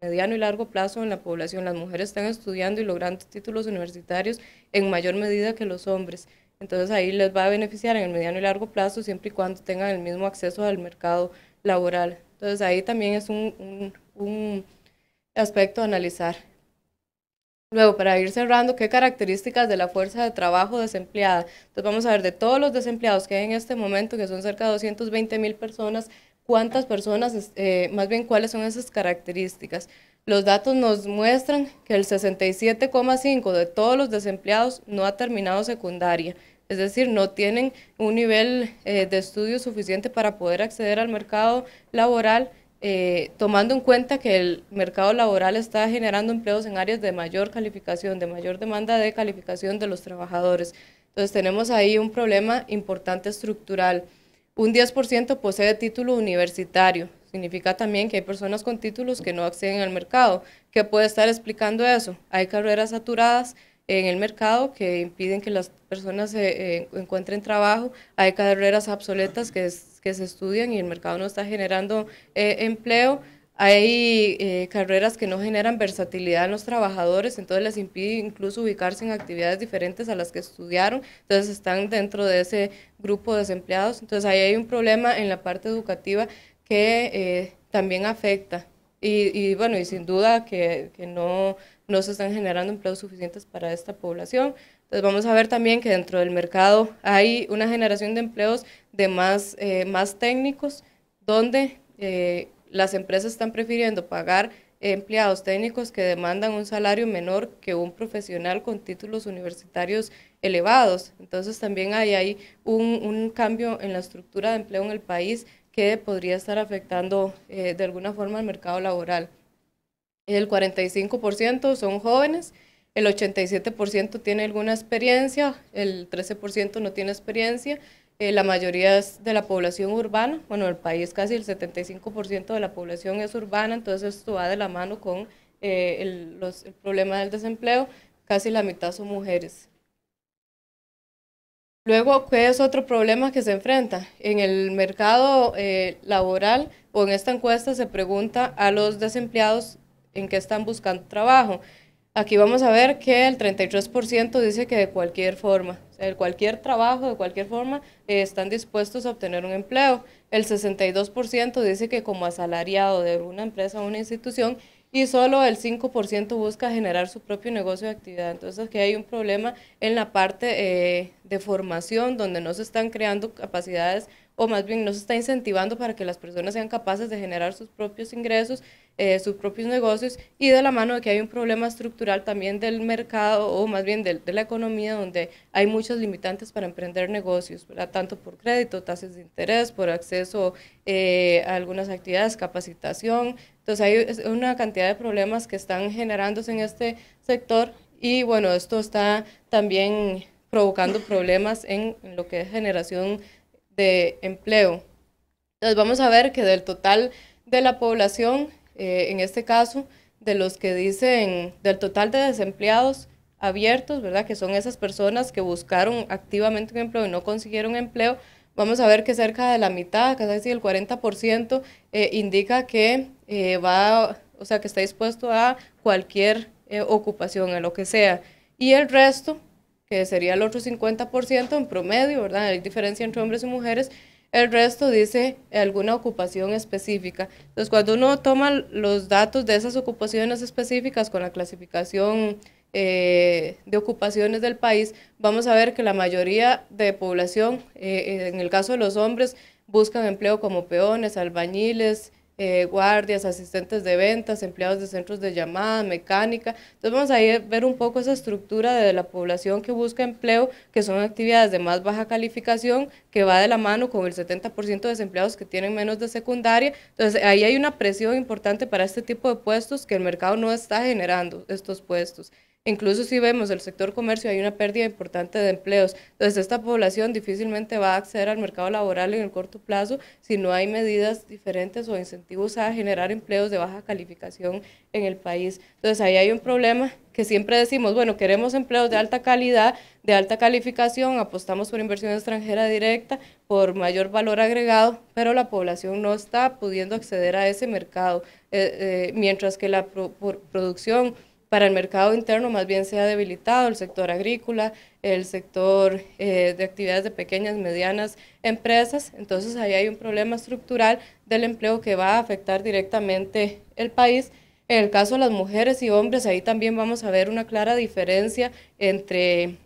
mediano y largo plazo en la población. Las mujeres están estudiando y logrando títulos universitarios en mayor medida que los hombres. Entonces ahí les va a beneficiar en el mediano y largo plazo siempre y cuando tengan el mismo acceso al mercado laboral. Entonces ahí también es un, aspecto a analizar. Luego, para ir cerrando, ¿qué características de la fuerza de trabajo desempleada? Entonces vamos a ver de todos los desempleados que hay en este momento, que son cerca de 220 mil personas, cuántas personas, eh, más bien cuáles son esas características. Los datos nos muestran que el 67,5% de todos los desempleados no ha terminado secundaria, es decir, no tienen un nivel eh, de estudio suficiente para poder acceder al mercado laboral, eh, tomando en cuenta que el mercado laboral está generando empleos en áreas de mayor calificación, de mayor demanda de calificación de los trabajadores. Entonces tenemos ahí un problema importante estructural. Un 10% posee título universitario. Significa también que hay personas con títulos que no acceden al mercado. ¿Qué puede estar explicando eso? Hay carreras saturadas en el mercado que impiden que las personas se, eh, eh, encuentren trabajo. Hay carreras obsoletas que, se estudian y el mercado no está generando eh, empleo. Hay eh, carreras que no generan versatilidad en los trabajadores, entonces les impide incluso ubicarse en actividades diferentes a las que estudiaron, entonces están dentro de ese grupo de desempleados. Entonces ahí hay un problema en la parte educativa que eh, también afecta. Y, bueno, y sin duda que, que no, no se están generando empleos suficientes para esta población. Entonces vamos a ver también que dentro del mercado hay una generación de empleos de más, eh, más técnicos, donde las empresas están prefiriendo pagar eh, empleados técnicos que demandan un salario menor que un profesional con títulos universitarios elevados. Entonces también hay, ahí un, cambio en la estructura de empleo en el país que podría estar afectando eh, de alguna forma al mercado laboral. El 45% son jóvenes, el 87% tiene alguna experiencia, el 13% no tiene experiencia eh, la mayoría es de la población urbana, bueno, el país casi el 75% de la población es urbana, entonces esto va de la mano con eh, el, problema del desempleo, casi la mitad son mujeres. Luego, ¿qué es otro problema que se enfrenta? En el mercado eh, laboral o en esta encuesta se pregunta a los desempleados en qué están buscando trabajo. Aquí vamos a ver que el 33% dice que de cualquier forma, cualquier trabajo, de cualquier forma, eh, están dispuestos a obtener un empleo. El 62% dice que como asalariado de una empresa o una institución y solo el 5% busca generar su propio negocio de actividad. Entonces aquí hay un problema en la parte eh, de formación donde no se están creando capacidades o más bien no se está incentivando para que las personas sean capaces de generar sus propios ingresos eh, sus propios negocios y de la mano de que hay un problema estructural también del mercado o más bien de, la economía donde hay muchos limitantes para emprender negocios, tanto por crédito, tasas de interés, por acceso eh, a algunas actividades, capacitación. Entonces hay una cantidad de problemas que están generándose en este sector y bueno, esto está también provocando problemas en, en lo que es generación de empleo. Entonces vamos a ver que del total de la población, eh, en este caso, de los que dicen del total de desempleados abiertos, ¿verdad? Que son esas personas que buscaron activamente un empleo y no consiguieron empleo. Vamos a ver que cerca de la mitad, casi el 40%, eh, indica que eh, va, o sea, que está dispuesto a cualquier ocupación, a lo que sea. Y el resto, que sería el otro 50% en promedio, ¿verdad? Hay diferencia entre hombres y mujeres, el resto dice alguna ocupación específica. Entonces, cuando uno toma los datos de esas ocupaciones específicas con la clasificación eh, de ocupaciones del país, vamos a ver que la mayoría de población, eh, eh, en el caso de los hombres, buscan empleo como peones, albañiles, eh, guardias, asistentes de ventas, empleados de centros de llamada, mecánica. Entonces vamos a ver un poco esa estructura de la población que busca empleo, que son actividades de más baja calificación, que va de la mano con el 70% de desempleados que tienen menos de secundaria. Entonces ahí hay una presión importante para este tipo de puestos que el mercado no está generando estos puestos. Incluso si vemos el sector comercio, hay una pérdida importante de empleos. Entonces, esta población difícilmente va a acceder al mercado laboral en el corto plazo si no hay medidas diferentes o incentivos a generar empleos de baja calificación en el país. Entonces, ahí hay un problema que siempre decimos, bueno, queremos empleos de alta calidad, de alta calificación, apostamos por inversión extranjera directa, por mayor valor agregado, pero la población no está pudiendo acceder a ese mercado, eh, eh, mientras que la producción para el mercado interno más bien se ha debilitado el sector agrícola, el sector eh, de actividades de pequeñas, medianas empresas. Entonces ahí hay un problema estructural del empleo que va a afectar directamente el país. En el caso de las mujeres y hombres, ahí también vamos a ver una clara diferencia entre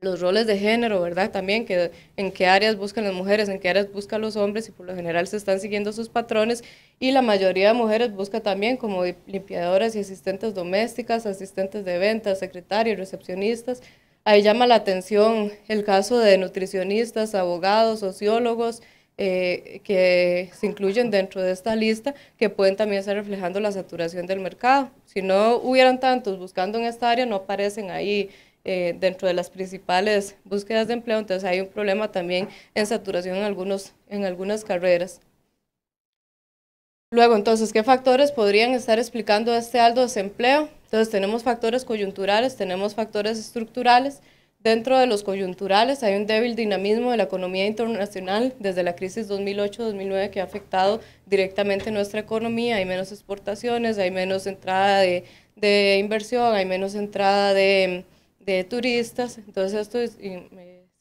los roles de género, ¿verdad? También, que, en qué áreas buscan las mujeres, en qué áreas buscan los hombres, y por lo general se están siguiendo sus patrones, y la mayoría de mujeres busca también como limpiadoras y asistentes domésticas, asistentes de ventas, secretarias, recepcionistas. Ahí llama la atención el caso de nutricionistas, abogados, sociólogos, eh, que se incluyen dentro de esta lista, que pueden también estar reflejando la saturación del mercado. Si no hubieran tantos buscando en esta área, no aparecen ahí eh, dentro de las principales búsquedas de empleo, entonces hay un problema también en saturación en, algunos, en algunas carreras. Luego, entonces, ¿qué factores podrían estar explicando este alto desempleo? Entonces, tenemos factores coyunturales, tenemos factores estructurales. Dentro de los coyunturales hay un débil dinamismo de la economía internacional desde la crisis 2008-2009 que ha afectado directamente nuestra economía. Hay menos exportaciones, hay menos entrada de, de inversión, hay menos entrada de, de turistas, entonces esto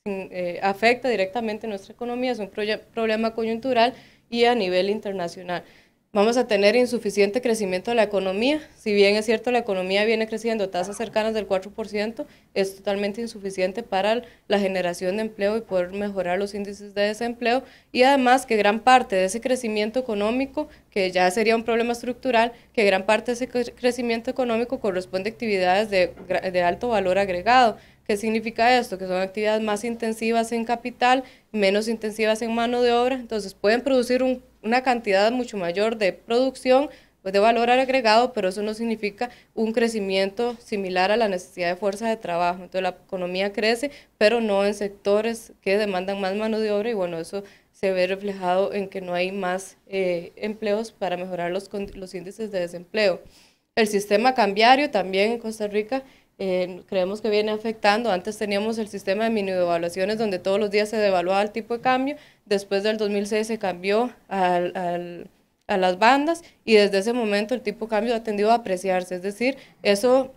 eh, afecta directamente nuestra economía, es un problema coyuntural y a nivel internacional vamos a tener insuficiente crecimiento de la economía. Si bien es cierto, la economía viene creciendo tasas cercanas del 4%, es totalmente insuficiente para la generación de empleo y poder mejorar los índices de desempleo. Y además que gran parte de ese crecimiento económico, que ya sería un problema estructural, que gran parte de ese crecimiento económico corresponde a actividades de, de alto valor agregado. ¿Qué significa esto? Que son actividades más intensivas en capital, menos intensivas en mano de obra, entonces pueden producir un una cantidad mucho mayor de producción, pues de valor agregado, pero eso no significa un crecimiento similar a la necesidad de fuerza de trabajo. Entonces la economía crece, pero no en sectores que demandan más mano de obra y bueno, eso se ve reflejado en que no hay más eh, empleos para mejorar los, los índices de desempleo. El sistema cambiario también en Costa Rica creemos que viene afectando. Antes teníamos el sistema de mini evaluaciones donde todos los días se devaluaba el tipo de cambio, después del 2006 se cambió a las bandas y desde ese momento el tipo de cambio ha tendido a apreciarse, es decir, eso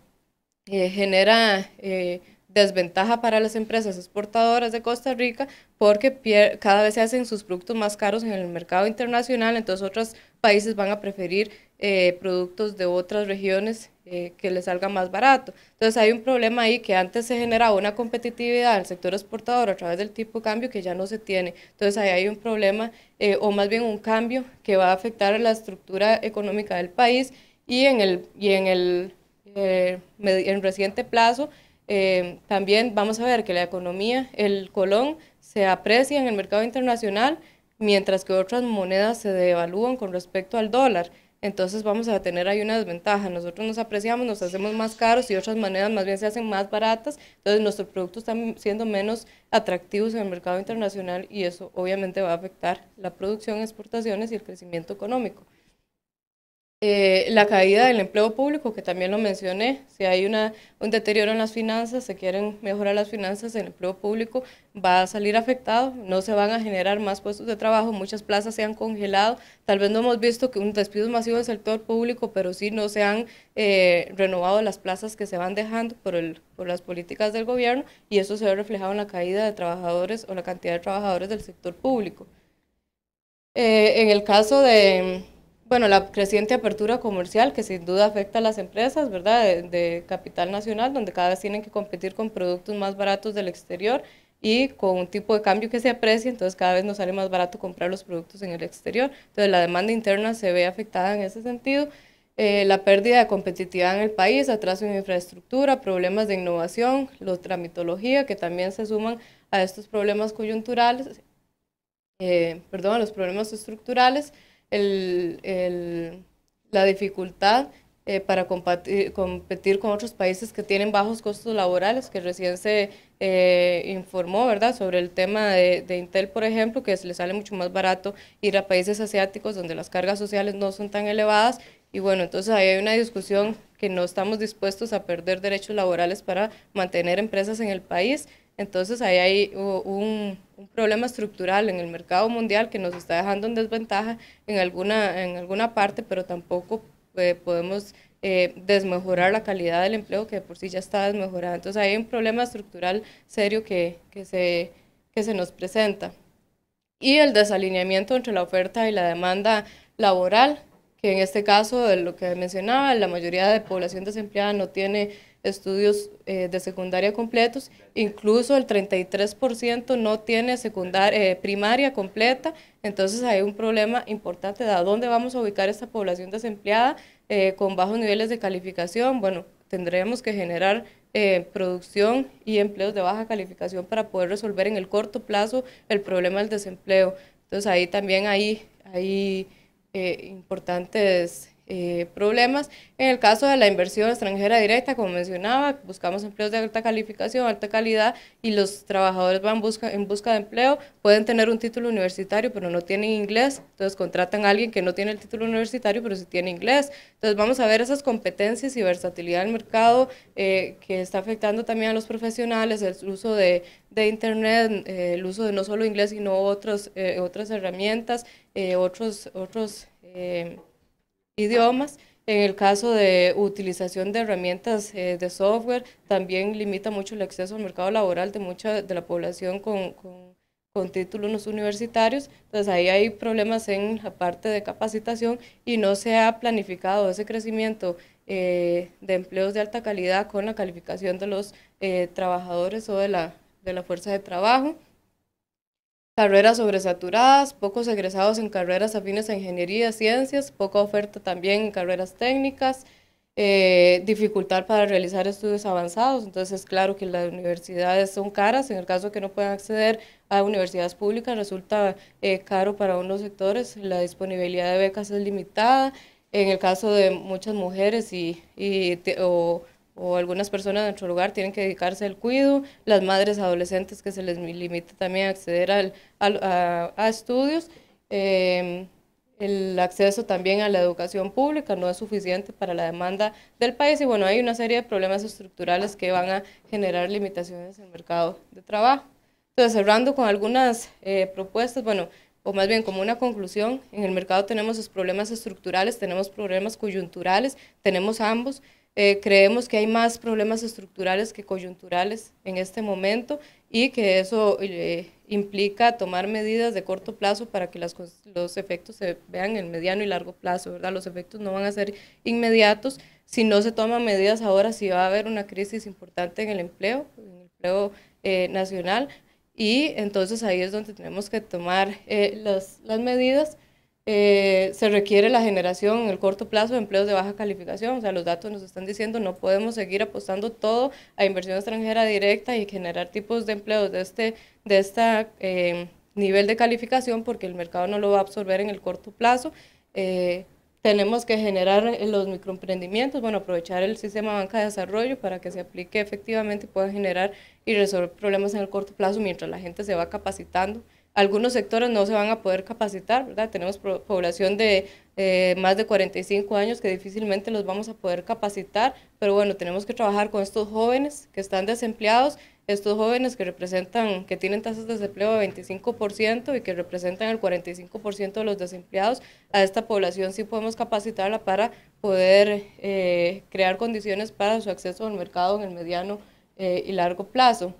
eh, genera... Eh, desventaja para las empresas exportadoras de Costa Rica porque cada vez se hacen sus productos más caros en el mercado internacional, entonces otros países van a preferir eh, productos de otras regiones eh, que le salga más barato. Entonces hay un problema ahí que antes se generaba una competitividad del sector exportador a través del tipo de cambio que ya no se tiene. Entonces ahí hay un problema eh, o más bien un cambio que va a afectar a la estructura económica del país y en el, y en el eh, en reciente plazo también vamos a ver que la economía, el colón, se aprecia en el mercado internacional mientras que otras monedas se devalúan con respecto al dólar entonces vamos a tener ahí una desventaja. Nosotros nos apreciamos, nos hacemos más caros y otras maneras más bien se hacen más baratas, entonces nuestros productos están siendo menos atractivos en el mercado internacional y eso obviamente va a afectar la producción, exportaciones y el crecimiento económico. Eh, la caída del empleo público, que también lo mencioné, si hay una, un deterioro en las finanzas, se quieren mejorar las finanzas, el empleo público va a salir afectado, no se van a generar más puestos de trabajo, muchas plazas se han congelado, tal vez no hemos visto que un despido masivo del sector público, pero sí no se han eh, renovado las plazas que se van dejando por, las políticas del gobierno y eso se ve reflejado en la caída de trabajadores o la cantidad de trabajadores del sector público. Eh, en el caso de bueno, la creciente apertura comercial que sin duda afecta a las empresas, ¿verdad? De, capital nacional, donde cada vez tienen que competir con productos más baratos del exterior y con un tipo de cambio que se aprecia, entonces cada vez nos sale más barato comprar los productos en el exterior. Entonces la demanda interna se ve afectada en ese sentido. Eh, la pérdida de competitividad en el país, atraso en infraestructura, problemas de innovación, la tramitología, que también se suman a estos problemas coyunturales, eh, perdón, a los problemas estructurales el, la dificultad eh, para competir, con otros países que tienen bajos costos laborales, que recién se eh, informó, ¿verdad?, sobre el tema de, de Intel, por ejemplo, que se le sale mucho más barato ir a países asiáticos donde las cargas sociales no son tan elevadas. Y bueno, entonces ahí hay una discusión que no estamos dispuestos a perder derechos laborales para mantener empresas en el país. Entonces ahí hay un, problema estructural en el mercado mundial que nos está dejando en desventaja en alguna, en alguna parte, pero tampoco eh, podemos eh, desmejorar la calidad del empleo que por sí ya está desmejorada. Entonces hay un problema estructural serio que, que, se, que se nos presenta. Y el desalineamiento entre la oferta y la demanda laboral, que en este caso, de lo que mencionaba, la mayoría de población desempleada no tiene estudios eh, de secundaria completos, incluso el 33% no tiene secundaria, eh, primaria completa, entonces hay un problema importante de a dónde vamos a ubicar esta población desempleada eh, con bajos niveles de calificación, bueno, tendremos que generar producción y empleos de baja calificación para poder resolver en el corto plazo el problema del desempleo. Entonces ahí también hay, hay importantes eh, problemas. En el caso de la inversión extranjera directa, como mencionaba, buscamos empleos de alta calificación, alta calidad y los trabajadores van busca, en busca de empleo, pueden tener un título universitario pero no tienen inglés, entonces contratan a alguien que no tiene el título universitario pero sí tiene inglés. Entonces vamos a ver esas competencias y versatilidad del mercado eh, que está afectando también a los profesionales, el uso de, internet, eh, el uso de no solo inglés sino otros, otras herramientas, otros... otros idiomas. En el caso de utilización de herramientas eh, de software, también limita mucho el acceso al mercado laboral de mucha de la población con, títulos universitarios. Entonces ahí hay problemas en la parte de capacitación y no se ha planificado ese crecimiento eh, de empleos de alta calidad con la calificación de los eh, trabajadores o de la fuerza de trabajo carreras sobresaturadas, pocos egresados en carreras afines a ingeniería, ciencias, poca oferta también en carreras técnicas, eh, dificultad para realizar estudios avanzados. Entonces, claro que las universidades son caras, en el caso que no puedan acceder a universidades públicas, resulta eh, caro para unos sectores, la disponibilidad de becas es limitada, en el caso de muchas mujeres y, y o algunas personas de nuestro lugar tienen que dedicarse al cuido, las madres adolescentes que se les limita también acceder a, estudios, em, el acceso también a la educación pública no es suficiente para la demanda del país y bueno, hay una serie de problemas estructurales que van a generar limitaciones en el mercado de trabajo. Entonces, cerrando con algunas eh, propuestas, bueno, o más bien como una conclusión, en el mercado tenemos los problemas estructurales, tenemos problemas coyunturales, tenemos ambos. Eh, creemos que hay más problemas estructurales que coyunturales en este momento y que eso eh, implica tomar medidas de corto plazo para que los efectos se vean en mediano y largo plazo, Los efectos no van a ser inmediatos. Si no se toman medidas ahora, sí va a haber una crisis importante en el empleo, en el empleo eh, nacional, y entonces ahí es donde tenemos que tomar las medidas eh, se requiere la generación en el corto plazo de empleos de baja calificación. O sea, los datos nos están diciendo no podemos seguir apostando todo a inversión extranjera directa y generar tipos de empleos de este de eh, nivel de calificación porque el mercado no lo va a absorber en el corto plazo. Eh, tenemos que generar los microemprendimientos, bueno, aprovechar el sistema banca de desarrollo para que se aplique efectivamente y pueda generar y resolver problemas en el corto plazo mientras la gente se va capacitando algunos sectores no se van a poder capacitar, Tenemos población de eh, más de 45 años que difícilmente los vamos a poder capacitar, pero bueno, tenemos que trabajar con estos jóvenes que están desempleados, estos jóvenes que representan, que tienen tasas de desempleo de 25% y que representan el 45% de los desempleados, a esta población sí podemos capacitarla para poder eh, crear condiciones para su acceso al mercado en el mediano eh, y largo plazo.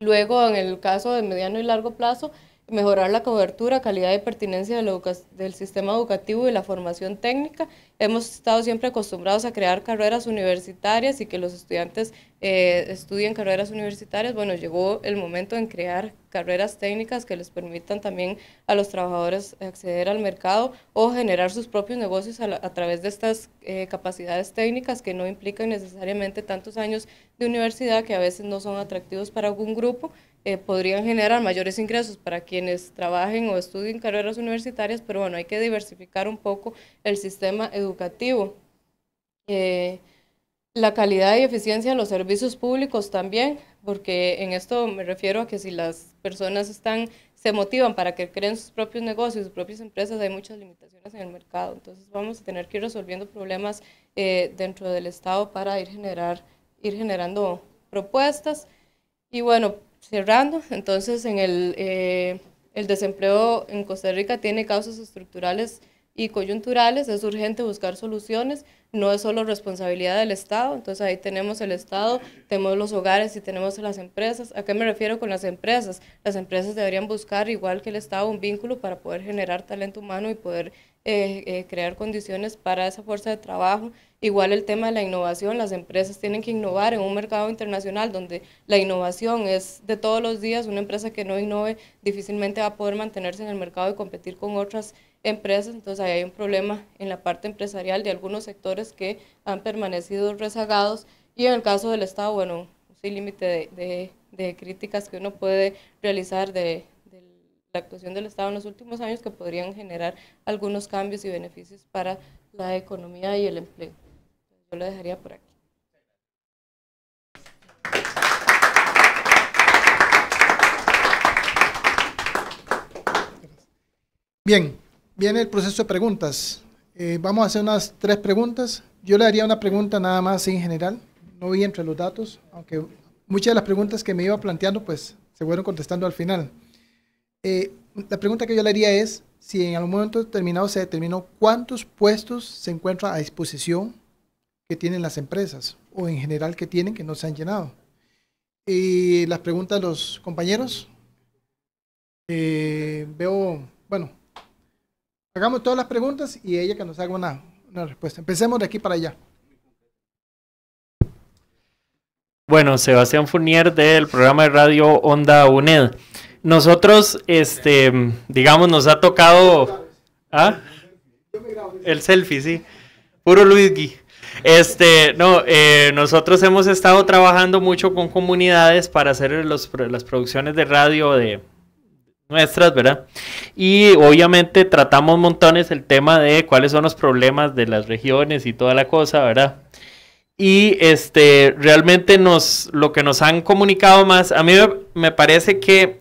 Luego, en el caso de mediano y largo plazo, mejorar la cobertura, calidad y pertinencia del, sistema educativo y la formación técnica. Hemos estado siempre acostumbrados a crear carreras universitarias y que los estudiantes eh, estudien carreras universitarias. Bueno, llegó el momento en crear carreras técnicas que les permitan también a los trabajadores acceder al mercado o generar sus propios negocios a, través de estas eh, capacidades técnicas que no implican necesariamente tantos años de universidad que a veces no son atractivos para algún grupo eh, podrían generar mayores ingresos para quienes trabajen o estudien carreras universitarias, pero bueno, hay que diversificar un poco el sistema educativo. Eh, la calidad y eficiencia de los servicios públicos también, porque en esto me refiero a que si las personas están, se motivan para que creen sus propios negocios, sus propias empresas, hay muchas limitaciones en el mercado. Entonces vamos a tener que ir resolviendo problemas eh, dentro del Estado para ir, generar, ir generando propuestas. Y bueno, cerrando. Entonces, en el, eh, el desempleo en Costa Rica tiene causas estructurales y coyunturales, es urgente buscar soluciones, no es solo responsabilidad del Estado, entonces ahí tenemos el Estado, tenemos los hogares y tenemos las empresas. ¿A qué me refiero con las empresas? Las empresas deberían buscar, igual que el Estado, un vínculo para poder generar talento humano y poder eh, eh, crear condiciones para esa fuerza de trabajo Igual el tema de la innovación, las empresas tienen que innovar en un mercado internacional donde la innovación es de todos los días, una empresa que no innove difícilmente va a poder mantenerse en el mercado y competir con otras empresas, entonces ahí hay un problema en la parte empresarial de algunos sectores que han permanecido rezagados y en el caso del Estado, bueno, sin límite de, críticas que uno puede realizar de la actuación del Estado en los últimos años que podrían generar algunos cambios y beneficios para la economía y el empleo lo dejaría por aquí. Bien, viene el proceso de preguntas. Eh, vamos a hacer unas tres preguntas. Yo le haría una pregunta nada más en general. No vi entre los datos, aunque muchas de las preguntas que me iba planteando, pues se fueron contestando al final. Eh, la pregunta que yo le haría es si en algún momento determinado se determinó cuántos puestos se encuentran a disposición que tienen las empresas o en general que tienen que no se han llenado. Y las preguntas de los compañeros. Eh, veo, bueno, hagamos todas las preguntas y ella que nos haga una, una respuesta. Empecemos de aquí para allá. Bueno, Sebastián Funier del programa de radio Onda UNED. Nosotros, este, digamos, nos ha tocado... ¿ah? El selfie, sí. Puro Luis Gui. Este, no, eh, nosotros hemos estado trabajando mucho con comunidades para hacer las producciones de radio de nuestras, ¿verdad? Y obviamente tratamos montones el tema de cuáles son los problemas de las regiones y toda la cosa, ¿verdad? Y este, realmente nos, lo que nos han comunicado más, a mí me parece que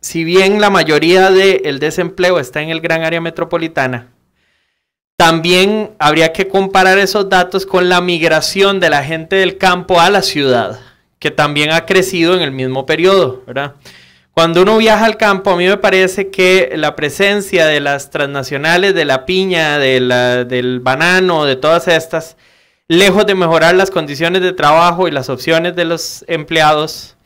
si bien la mayoría del desempleo está en el gran área metropolitana, también habría que comparar esos datos con la migración de la gente del campo a la ciudad, que también ha crecido en el mismo periodo, ¿verdad? Cuando uno viaja al campo, a mí me parece que la presencia de las transnacionales, de la piña, de del banano, de todas estas, lejos de mejorar las condiciones de trabajo y las opciones de los empleados,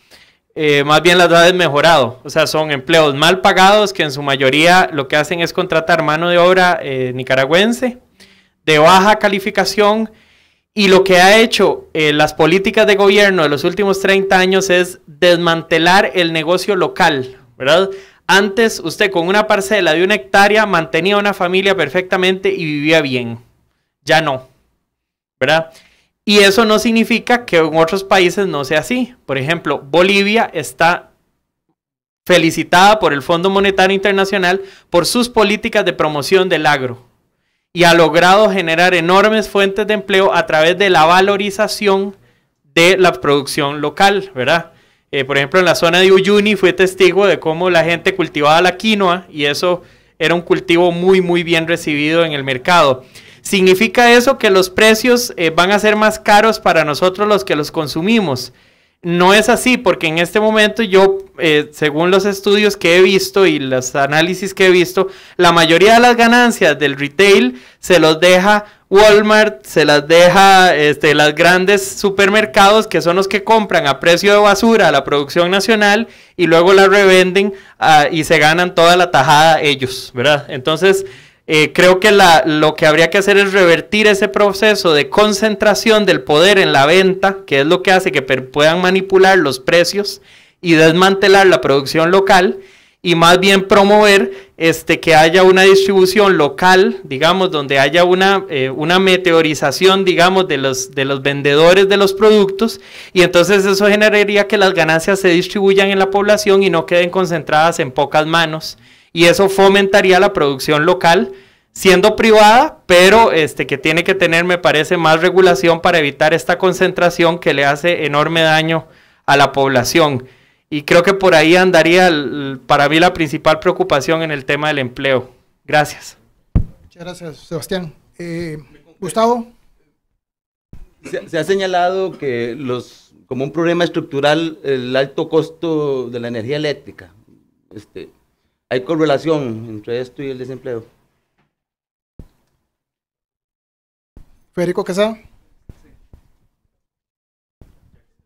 eh, más bien las ha desmejorado. O sea, son empleos mal pagados que en su mayoría lo que hacen es contratar mano de obra eh, nicaragüense de baja calificación. Y lo que ha hecho eh, las políticas de gobierno de los últimos 30 años es desmantelar el negocio local, ¿verdad? Antes usted con una parcela de una hectárea mantenía una familia perfectamente y vivía bien. Ya no, ¿verdad? Y eso no significa que en otros países no sea así. Por ejemplo, Bolivia está felicitada por el Fondo Monetario Internacional por sus políticas de promoción del agro y ha logrado generar enormes fuentes de empleo a través de la valorización de la producción local, ¿verdad? Eh, por ejemplo, en la zona de Uyuni fue testigo de cómo la gente cultivaba la quinoa y eso era un cultivo muy, muy bien recibido en el mercado. ¿Significa eso que los precios eh, van a ser más caros para nosotros los que los consumimos? No es así, porque en este momento yo, eh, según los estudios que he visto y los análisis que he visto, la mayoría de las ganancias del retail se los deja Walmart, se las deja este, las grandes supermercados que son los que compran a precio de basura la producción nacional y luego la revenden ah, y se ganan toda la tajada ellos, ¿verdad? Entonces eh, creo que lo que habría que hacer es revertir ese proceso de concentración del poder en la venta, que es lo que hace que puedan manipular los precios y desmantelar la producción local y más bien promover este, que haya una distribución local, digamos, donde haya una, eh, una meteorización, digamos, de los, de los vendedores de los productos, y entonces eso generaría que las ganancias se distribuyan en la población y no queden concentradas en pocas manos y eso fomentaría la producción local siendo privada, pero este, que tiene que tener, me parece, más regulación para evitar esta concentración que le hace enorme daño a la población. Y creo que por ahí andaría para mí la principal preocupación en el tema del empleo. Gracias. Muchas gracias, Sebastián. Eh, Gustavo. Se, se, ha señalado que los, como un problema estructural el alto costo de la energía eléctrica. Este, ¿Hay correlación entre esto y el desempleo? Federico Casado.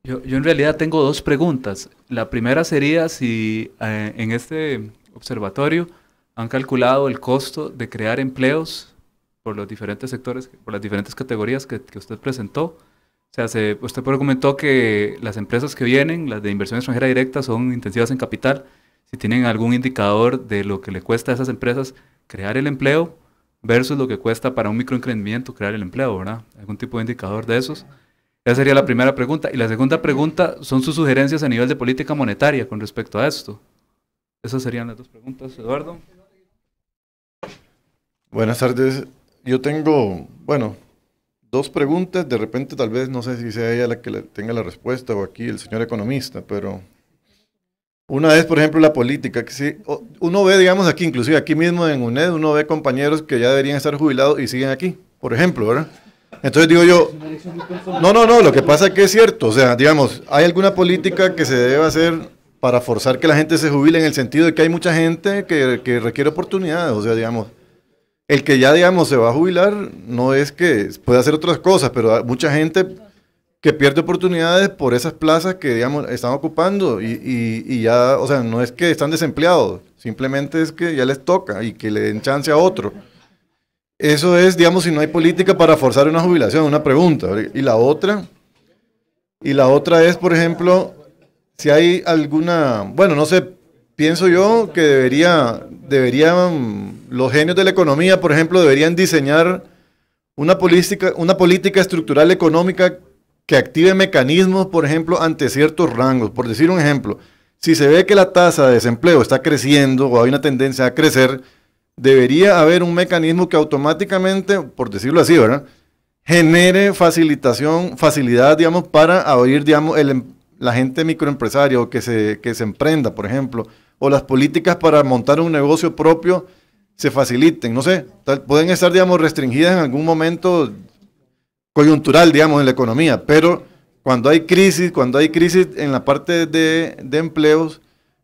Yo, en realidad tengo dos preguntas. La primera sería si eh, en este observatorio han calculado el costo de crear empleos por los diferentes sectores, por las diferentes categorías que, usted presentó. O sea, usted argumentó que las empresas que vienen, las de inversión extranjera directa, son intensivas en capital si tienen algún indicador de lo que le cuesta a esas empresas crear el empleo versus lo que cuesta para un microemprendimiento crear el empleo, ¿verdad? ¿Algún tipo de indicador de esos? Esa sería la primera pregunta. Y la segunda pregunta son sus sugerencias a nivel de política monetaria con respecto a esto. Esas serían las dos preguntas, Eduardo. Buenas tardes. Yo tengo, bueno, dos preguntas. De repente, tal vez, no sé si sea ella la que tenga la respuesta o aquí el señor economista, pero una vez, por ejemplo, la política, que sí, uno ve, digamos, aquí, inclusive aquí mismo en UNED, uno ve compañeros que ya deberían estar jubilados y siguen aquí, por ejemplo, ¿verdad? Entonces digo yo, no, no, no, lo que pasa es que es cierto, o sea, digamos, hay alguna política que se debe hacer para forzar que la gente se jubile en el sentido de que hay mucha gente que, que requiere oportunidades, o sea, digamos, el que ya, digamos, se va a jubilar no es que pueda hacer otras cosas, pero mucha gente que pierde oportunidades por esas plazas que, digamos, están ocupando y, y, ya, o sea, no es que están desempleados, simplemente es que ya les toca y que le den chance a otro. Eso es, digamos, si no hay política para forzar una jubilación, una pregunta. Y la otra, y la otra es, por ejemplo, si hay alguna, bueno, no sé, pienso yo que debería, deberían, los genios de la economía, por ejemplo, deberían diseñar una política, una política estructural económica que active mecanismos, por ejemplo, ante ciertos rangos. Por decir un ejemplo, si se ve que la tasa de desempleo está creciendo o hay una tendencia a crecer, debería haber un mecanismo que automáticamente, por decirlo así, ¿verdad? genere facilitación, facilidad, digamos, para abrir, digamos, em-, la gente microempresaria o que se, emprenda, por ejemplo, o las políticas para montar un negocio propio se faciliten, no sé, pueden estar, digamos, restringidas en algún momento coyuntural, digamos, en la economía, pero cuando hay crisis, cuando hay crisis en la parte de, empleos,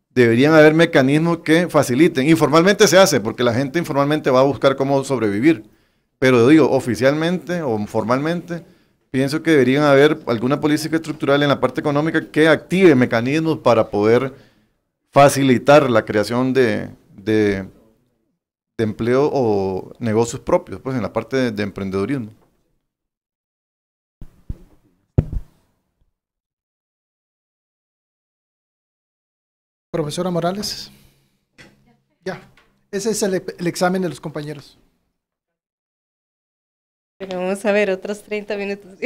deberían haber mecanismos que faciliten. Informalmente se hace, porque la gente informalmente va a buscar cómo sobrevivir. Pero digo, oficialmente o formalmente, pienso que deberían haber alguna política estructural en la parte económica que active mecanismos para poder facilitar la creación de, empleo o negocios propios, pues en la parte de, de emprendedurismo. Profesora Morales. Ya. Ese es el, examen de los compañeros. Pero vamos a ver otros 30 minutos.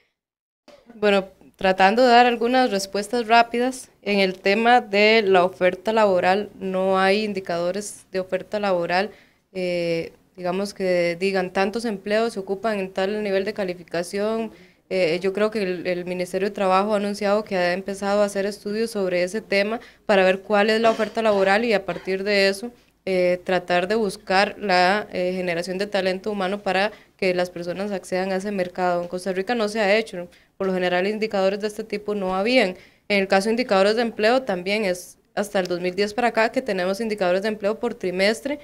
bueno, tratando de dar algunas respuestas rápidas, en el tema de la oferta laboral no hay indicadores de oferta laboral, eh, digamos que digan tantos empleos se ocupan en tal nivel de calificación eh, yo creo que el, Ministerio de Trabajo ha anunciado que ha empezado a hacer estudios sobre ese tema para ver cuál es la oferta laboral y a partir de eso eh, tratar de buscar la eh, generación de talento humano para que las personas accedan a ese mercado. En Costa Rica no se ha hecho, por lo general indicadores de este tipo no habían. En el caso de indicadores de empleo también es hasta el 2010 para acá que tenemos indicadores de empleo por trimestre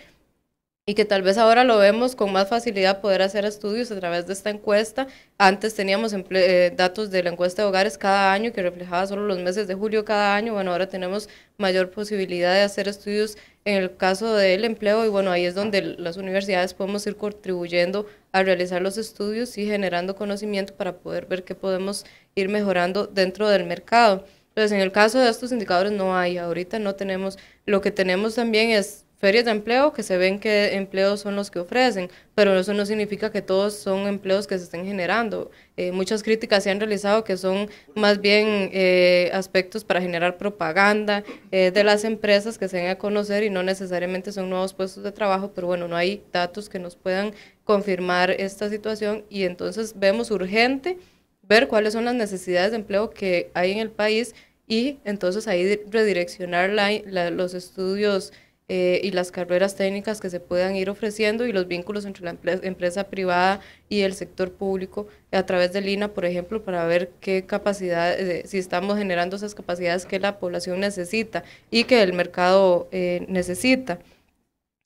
y que tal vez ahora lo vemos con más facilidad poder hacer estudios a través de esta encuesta. Antes teníamos eh, datos de la encuesta de hogares cada año que reflejaba solo los meses de julio cada año. Bueno, ahora tenemos mayor posibilidad de hacer estudios en el caso del empleo y bueno, ahí es donde las universidades podemos ir contribuyendo a realizar los estudios y generando conocimiento para poder ver qué podemos ir mejorando dentro del mercado. Entonces, pues, en el caso de estos indicadores no hay, ahorita no tenemos. Lo que tenemos también es ferias de empleo que se ven que empleos son los que ofrecen, pero eso no significa que todos son empleos que se estén generando. Eh, muchas críticas se han realizado que son más bien eh, aspectos para generar propaganda eh, de las empresas que se ven a conocer y no necesariamente son nuevos puestos de trabajo, pero bueno, no hay datos que nos puedan confirmar esta situación y entonces vemos urgente ver cuáles son las necesidades de empleo que hay en el país y entonces ahí redireccionar los estudios eh, y las carreras técnicas que se puedan ir ofreciendo y los vínculos entre la empresa, privada y el sector público a través del INA, por ejemplo, para ver qué capacidad, eh, si estamos generando esas capacidades que la población necesita y que el mercado eh, necesita.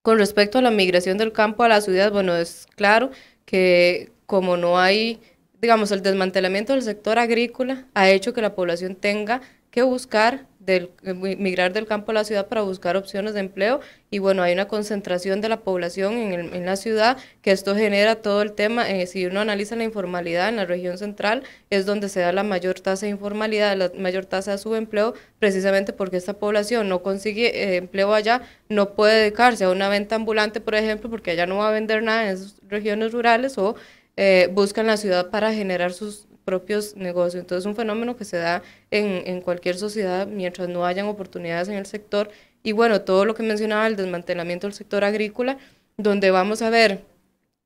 Con respecto a la migración del campo a la ciudad, bueno, es claro que como no hay, digamos, el desmantelamiento del sector agrícola ha hecho que la población tenga que buscar del, eh, migrar del campo a la ciudad para buscar opciones de empleo y bueno, hay una concentración de la población en, la ciudad que esto genera todo el tema, eh, si uno analiza la informalidad en la región central es donde se da la mayor tasa de informalidad, la mayor tasa de subempleo precisamente porque esta población no consigue eh, empleo allá, no puede dedicarse a una venta ambulante por ejemplo porque allá no va a vender nada en esas regiones rurales o eh, buscan la ciudad para generar sus propios negocios. Entonces, un fenómeno que se da en, cualquier sociedad mientras no hayan oportunidades en el sector. Y bueno, todo lo que mencionaba, el desmantelamiento del sector agrícola, donde vamos a ver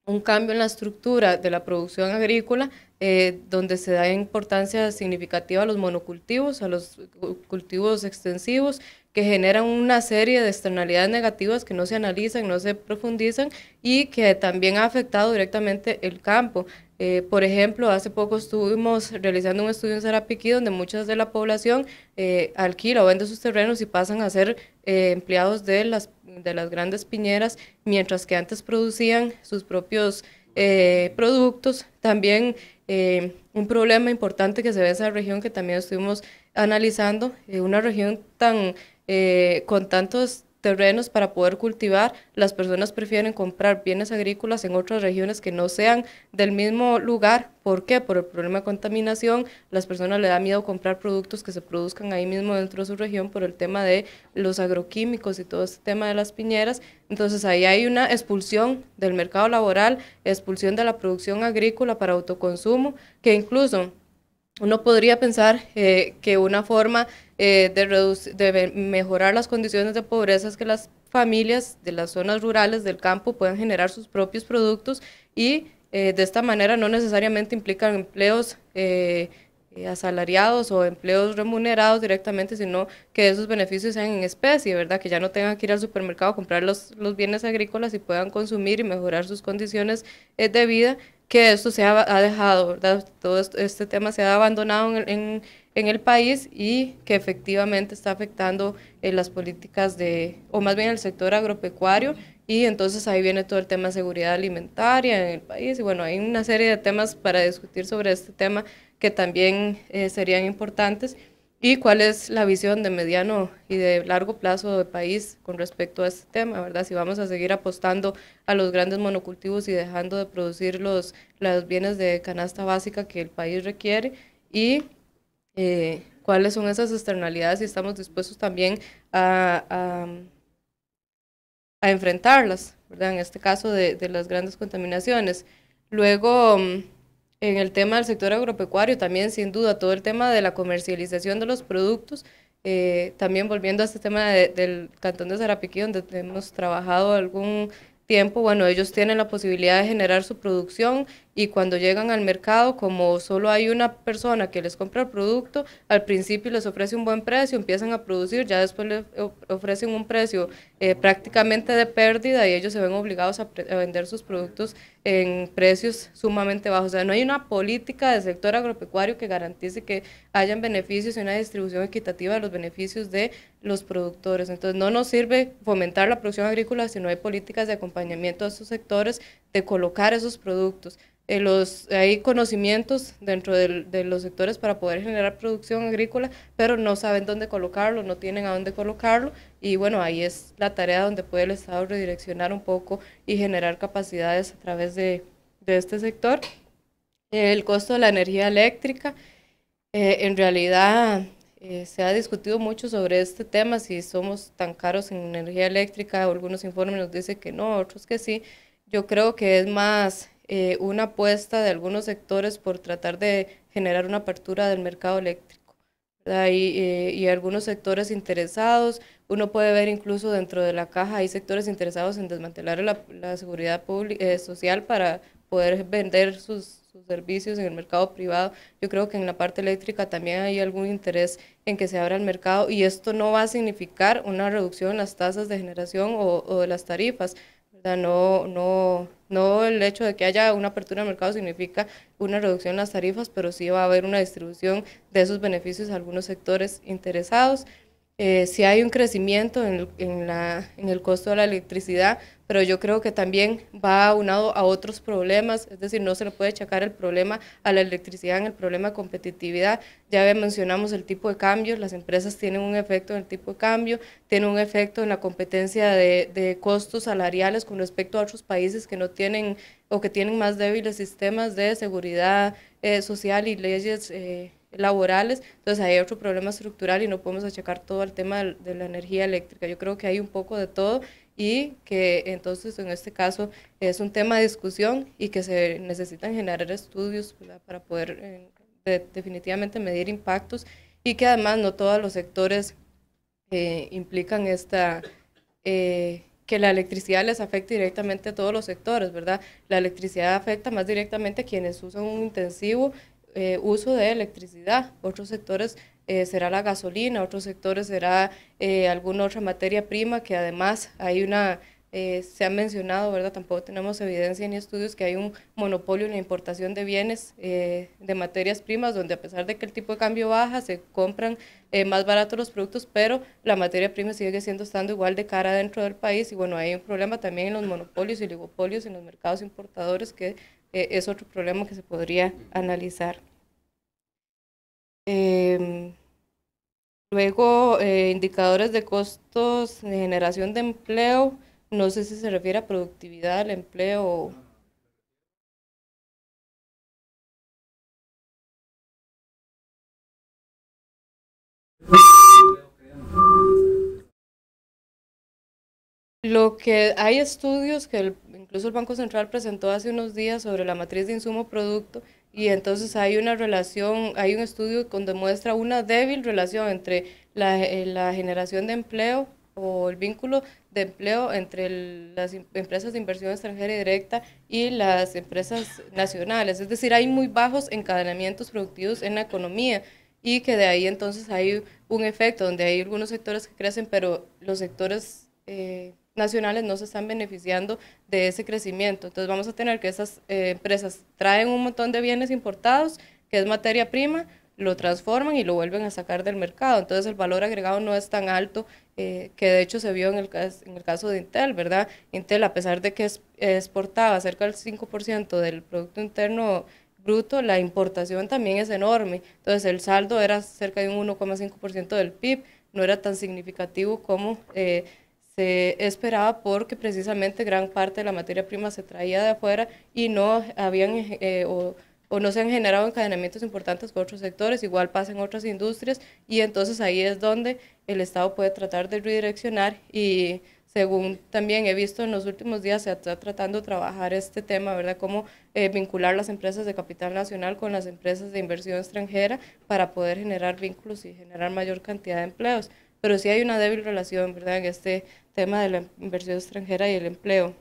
un cambio en la estructura de la producción agrícola, eh, donde se da importancia significativa a los monocultivos, a los cultivos extensivos, que generan una serie de externalidades negativas que no se analizan, no se profundizan y que también ha afectado directamente el campo. Eh, por ejemplo, hace poco estuvimos realizando un estudio en Sarapiquí donde muchas de la población eh, alquila o vende sus terrenos y pasan a ser eh, empleados de las, de las grandes piñeras, mientras que antes producían sus propios productos. También un problema importante que se ve en esa región que también estuvimos analizando, una región tan eh, con tantos terrenos para poder cultivar, las personas prefieren comprar bienes agrícolas en otras regiones que no sean del mismo lugar. ¿Por qué? Por el problema de contaminación, las personas le da miedo comprar productos que se produzcan ahí mismo dentro de su región por el tema de los agroquímicos y todo ese tema de las piñeras. Entonces ahí hay una expulsión del mercado laboral, expulsión de la producción agrícola para autoconsumo, que incluso uno podría pensar eh, que una forma eh, de, de mejorar las condiciones de pobreza es que las familias de las zonas rurales del campo puedan generar sus propios productos y eh, de esta manera no necesariamente implican empleos eh, asalariados o empleos remunerados directamente, sino que esos beneficios sean en especie, ¿verdad? Que ya no tengan que ir al supermercado a comprar los, los bienes agrícolas y puedan consumir y mejorar sus condiciones de vida que esto se ha, dejado, ¿verdad? Todo este tema se ha abandonado en, el país y que efectivamente está afectando eh, las políticas de, o más bien el sector agropecuario, y entonces ahí viene todo el tema de seguridad alimentaria en el país, y bueno, hay una serie de temas para discutir sobre este tema que también eh, serían importantes y cuál es la visión de mediano y de largo plazo del país con respecto a este tema, ¿verdad? Si vamos a seguir apostando a los grandes monocultivos y dejando de producir los, los bienes de canasta básica que el país requiere y eh, cuáles son esas externalidades y estamos dispuestos también a, a, a enfrentarlas, ¿verdad? En este caso de, de las grandes contaminaciones. Luego... Mm, en el tema del sector agropecuario, también sin duda todo el tema de la comercialización de los productos, eh, también volviendo a este tema del Cantón de Zarapiquí, donde hemos trabajado algún tiempo, bueno, ellos tienen la posibilidad de generar su producción y cuando llegan al mercado, como solo hay una persona que les compra el producto, al principio les ofrece un buen precio, empiezan a producir, ya después les ofrecen un precio eh, prácticamente de pérdida y ellos se ven obligados a, vender sus productos en precios sumamente bajos. O sea, no hay una política del sector agropecuario que garantice que hayan beneficios y una distribución equitativa de los beneficios de los productores. Entonces, no nos sirve fomentar la producción agrícola si no hay políticas de acompañamiento a esos sectores, de colocar esos productos. Eh, los, hay conocimientos dentro del, de los sectores para poder generar producción agrícola, pero no saben dónde colocarlo, no tienen a dónde colocarlo y bueno, ahí es la tarea donde puede el Estado redireccionar un poco y generar capacidades a través de, de este sector. El costo de la energía eléctrica, eh, en realidad eh, se ha discutido mucho sobre este tema, si somos tan caros en energía eléctrica, algunos informes nos dicen que no, otros que sí. Yo creo que es más eh, una apuesta de algunos sectores por tratar de generar una apertura del mercado eléctrico. Eh, y, algunos sectores interesados, uno puede ver incluso dentro de la caja, hay sectores interesados en desmantelar la, seguridad eh, social para poder vender sus, servicios en el mercado privado. Yo creo que en la parte eléctrica también hay algún interés en que se abra el mercado y esto no va a significar una reducción en las tasas de generación o, o de las tarifas sea, no, no, no el hecho de que haya una apertura de mercado significa una reducción en las tarifas, pero sí va a haber una distribución de esos beneficios a algunos sectores interesados. Eh, si hay un crecimiento en el costo de la electricidad, pero yo creo que también va unado a otros problemas, es decir, no se le puede achacar el problema a la electricidad en el problema de competitividad. Ya mencionamos el tipo de cambio, las empresas tienen un efecto en el tipo de cambio, tienen un efecto en la competencia de, costos salariales con respecto a otros países que no tienen o que tienen más débiles sistemas de seguridad eh, social y leyes. Eh, laborales, entonces hay otro problema estructural y no podemos achacar todo al tema de la energía eléctrica. Yo creo que hay un poco de todo y que entonces en este caso es un tema de discusión y que se necesitan generar estudios para poder eh, definitivamente medir impactos y que además no todos los sectores eh, implican esta... Eh, que la electricidad les afecte directamente a todos los sectores, ¿verdad? La electricidad afecta más directamente a quienes usan un intensivo uso de electricidad. Otros sectores eh, será la gasolina, otros sectores será eh, alguna otra materia prima que además hay una, eh, se ha mencionado, ¿verdad? Tampoco tenemos evidencia ni estudios que hay un monopolio en la importación de bienes de materias primas, donde a pesar de que el tipo de cambio baja, se compran más baratos los productos, pero la materia prima sigue siendo estando igual de cara dentro del país. Y bueno, hay un problema también en los monopolios y oligopolios en los mercados importadores que es otro problema que se podría analizar. Em, luego, eh, indicadores de costos de generación de empleo, no sé si se refiere a productividad al empleo Lo que hay estudios que incluso el Banco Central presentó hace unos días sobre la matriz de insumo-producto y entonces hay una relación, hay un estudio que demuestra una débil relación entre eh, la, generación de empleo o el vínculo de empleo entre las em, empresas de inversión extranjera directa y las empresas nacionales. Es decir, hay muy bajos encadenamientos productivos en la economía y que de ahí entonces hay un efecto donde hay algunos sectores que crecen, pero los sectores... Eh, nacionales no se están beneficiando de ese crecimiento. Entonces vamos a tener que esas eh, empresas traen un montón de bienes importados, que es materia prima, lo transforman y lo vuelven a sacar del mercado. Entonces el valor agregado no es tan alto eh, que de hecho se vio en el, en el caso de Intel, ¿verdad? Intel, a pesar de que exportaba cerca del 5% del Producto Interno Bruto, la importación también es enorme. Entonces el saldo era cerca de un 1,5% del PIB, no era tan significativo como... Eh, se esperaba porque precisamente gran parte de la materia prima se traía de afuera y no habían eh, o, no se han generado encadenamientos importantes con otros sectores, igual pasa en otras industrias y entonces ahí es donde el Estado puede tratar de redireccionar y según también he visto en los últimos días se está tratando de trabajar este tema, ¿verdad? Cómo eh, vincular las empresas de capital nacional con las empresas de inversión extranjera para poder generar vínculos y generar mayor cantidad de empleos pero sí hay una débil relación, ¿verdad?, en este tema de la inversión extranjera y el empleo.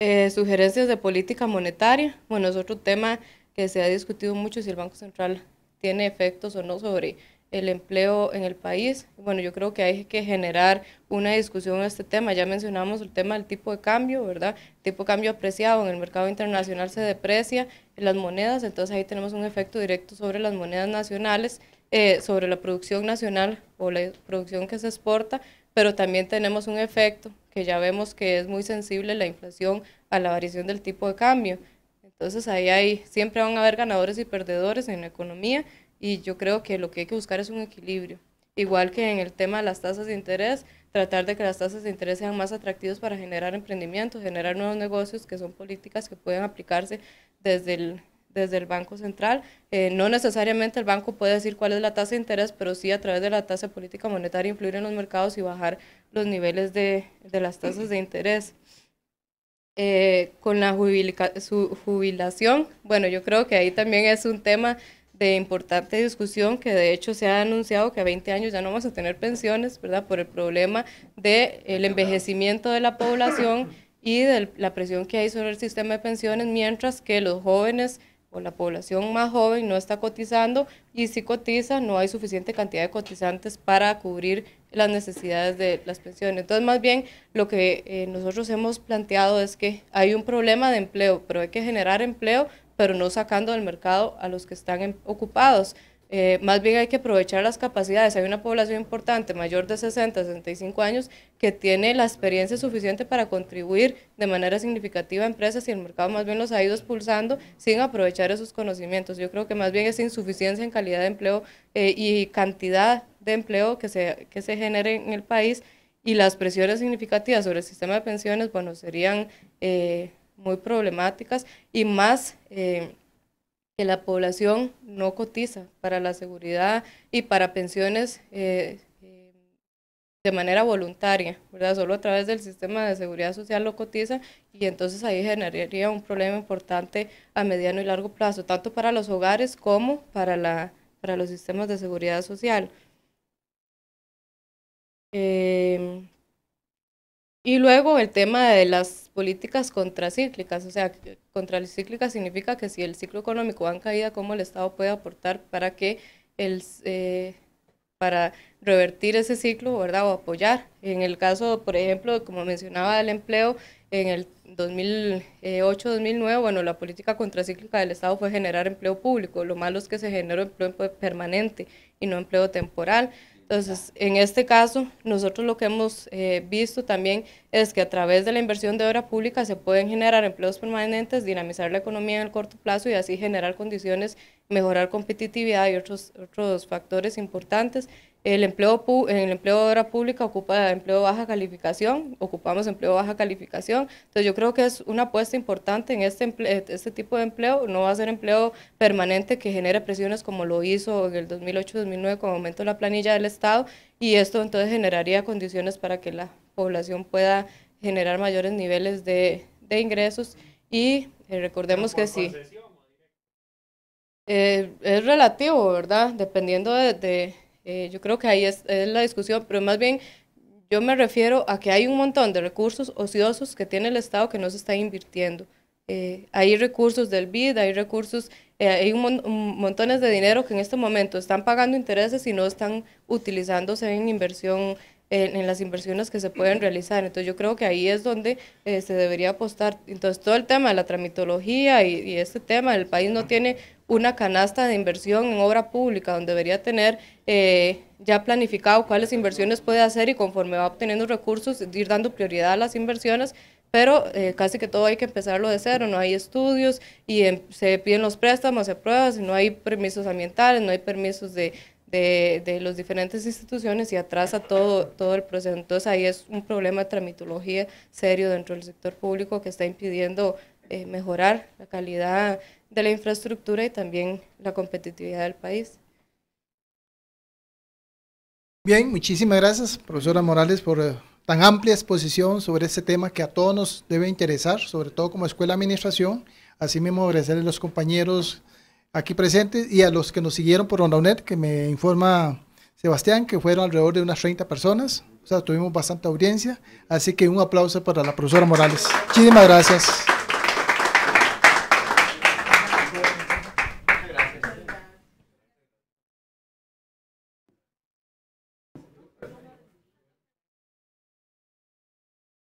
Eh, sugerencias de política monetaria. Bueno, es otro tema que se ha discutido mucho si el Banco Central tiene efectos o no sobre el empleo en el país. Bueno, yo creo que hay que generar una discusión en este tema. Ya mencionamos el tema del tipo de cambio, ¿verdad? tipo de cambio apreciado en el mercado internacional se deprecia en las monedas, entonces ahí tenemos un efecto directo sobre las monedas nacionales, eh, sobre la producción nacional o la producción que se exporta, pero también tenemos un efecto que ya vemos que es muy sensible la inflación a la variación del tipo de cambio. Entonces ahí siempre van a haber ganadores y perdedores en la economía y yo creo que lo que hay que buscar es un equilibrio. Igual que en el tema de las tasas de interés, tratar de que las tasas de interés sean más atractivas para generar emprendimiento, generar nuevos negocios, que son políticas que pueden aplicarse desde el, desde el Banco Central. Eh, no necesariamente el banco puede decir cuál es la tasa de interés, pero sí a través de la tasa política monetaria influir en los mercados y bajar los niveles de, las tasas de interés. Eh, con la su jubilación, bueno, yo creo que ahí también es un tema de importante discusión que de hecho se ha anunciado que a 20 años ya no vamos a tener pensiones, ¿verdad? Por el problema del el envejecimiento de la población y de la presión que hay sobre el sistema de pensiones, mientras que los jóvenes o la población más joven no está cotizando y si cotiza no hay suficiente cantidad de cotizantes para cubrir las necesidades de las pensiones. Entonces, más bien lo que eh, nosotros hemos planteado es que hay un problema de empleo, pero hay que generar empleo, pero no sacando del mercado a los que están ocupados. Eh, más bien hay que aprovechar las capacidades. Hay una población importante, mayor de 60, 65 años, que tiene la experiencia suficiente para contribuir de manera significativa a empresas y el mercado más bien los ha ido expulsando sin aprovechar esos conocimientos. Yo creo que más bien es insuficiencia en calidad de empleo eh, y cantidad de empleo que se, se genere en el país y las presiones significativas sobre el sistema de pensiones, bueno, serían eh, muy problemáticas y más la población no cotiza para la seguridad y para pensiones eh, eh, de manera voluntaria, ¿verdad? Solo a través del sistema de seguridad social lo cotiza y entonces ahí generaría un problema importante a mediano y largo plazo, tanto para los hogares como para, la, para los sistemas de seguridad social. Eh, y luego el tema de las políticas contracíclicas, o sea, contracíclica significa que si el ciclo económico va en caída, ¿cómo el Estado puede aportar para que el, eh, para revertir ese ciclo, ¿verdad? O apoyar. En el caso, por ejemplo, como mencionaba, del empleo, en el 2008-2009, bueno, la política contracíclica del Estado fue generar empleo público. Lo malo es que se generó empleo permanente y no empleo temporal. Entonces, en este caso, nosotros lo que hemos eh, visto también es que a través de la inversión de obra pública se pueden generar empleos permanentes, dinamizar la economía en el corto plazo y así generar condiciones, mejorar competitividad y otros, otros factores importantes el empleo, en el empleo de obra pública ocupa empleo baja calificación, ocupamos empleo baja calificación. Entonces yo creo que es una apuesta importante en este, este tipo de empleo. No va a ser empleo permanente que genere presiones como lo hizo en el 2008-2009 con aumento de la planilla del Estado y esto entonces generaría condiciones para que la población pueda generar mayores niveles de, de ingresos y eh, recordemos que sí. Eh, es relativo, ¿verdad? Dependiendo de eh, yo creo que ahí es, la discusión, pero más bien yo me refiero a que hay un montón de recursos ociosos que tiene el Estado que no se está invirtiendo. Eh, hay recursos del BID, hay recursos, eh, hay un, montones de dinero que en este momento están pagando intereses y no están utilizándose en inversión, en, las inversiones que se pueden realizar. Entonces yo creo que ahí es donde se debería apostar. Entonces todo el tema de la tramitología y, y este tema, el país no tiene una canasta de inversión en obra pública, donde debería tener eh, ya planificado cuáles inversiones puede hacer y conforme va obteniendo recursos, ir dando prioridad a las inversiones, pero eh, casi que todo hay que empezarlo de cero, no hay estudios y em, se piden los préstamos, se si no hay permisos ambientales, no hay permisos de, de, las diferentes instituciones y atrasa todo, todo el proceso. Entonces ahí es un problema de tramitología serio dentro del sector público que está impidiendo eh, mejorar la calidad de la infraestructura y también la competitividad del país. Bien, muchísimas gracias, profesora Morales, por eh, tan amplia exposición sobre este tema que a todos nos debe interesar, sobre todo como Escuela de Administración. mismo agradecerle a los compañeros aquí presentes y a los que nos siguieron por OndaUNED, que me informa Sebastián, que fueron alrededor de unas 30 personas. O sea, tuvimos bastante audiencia. Así que un aplauso para la profesora Morales. Muchísimas gracias.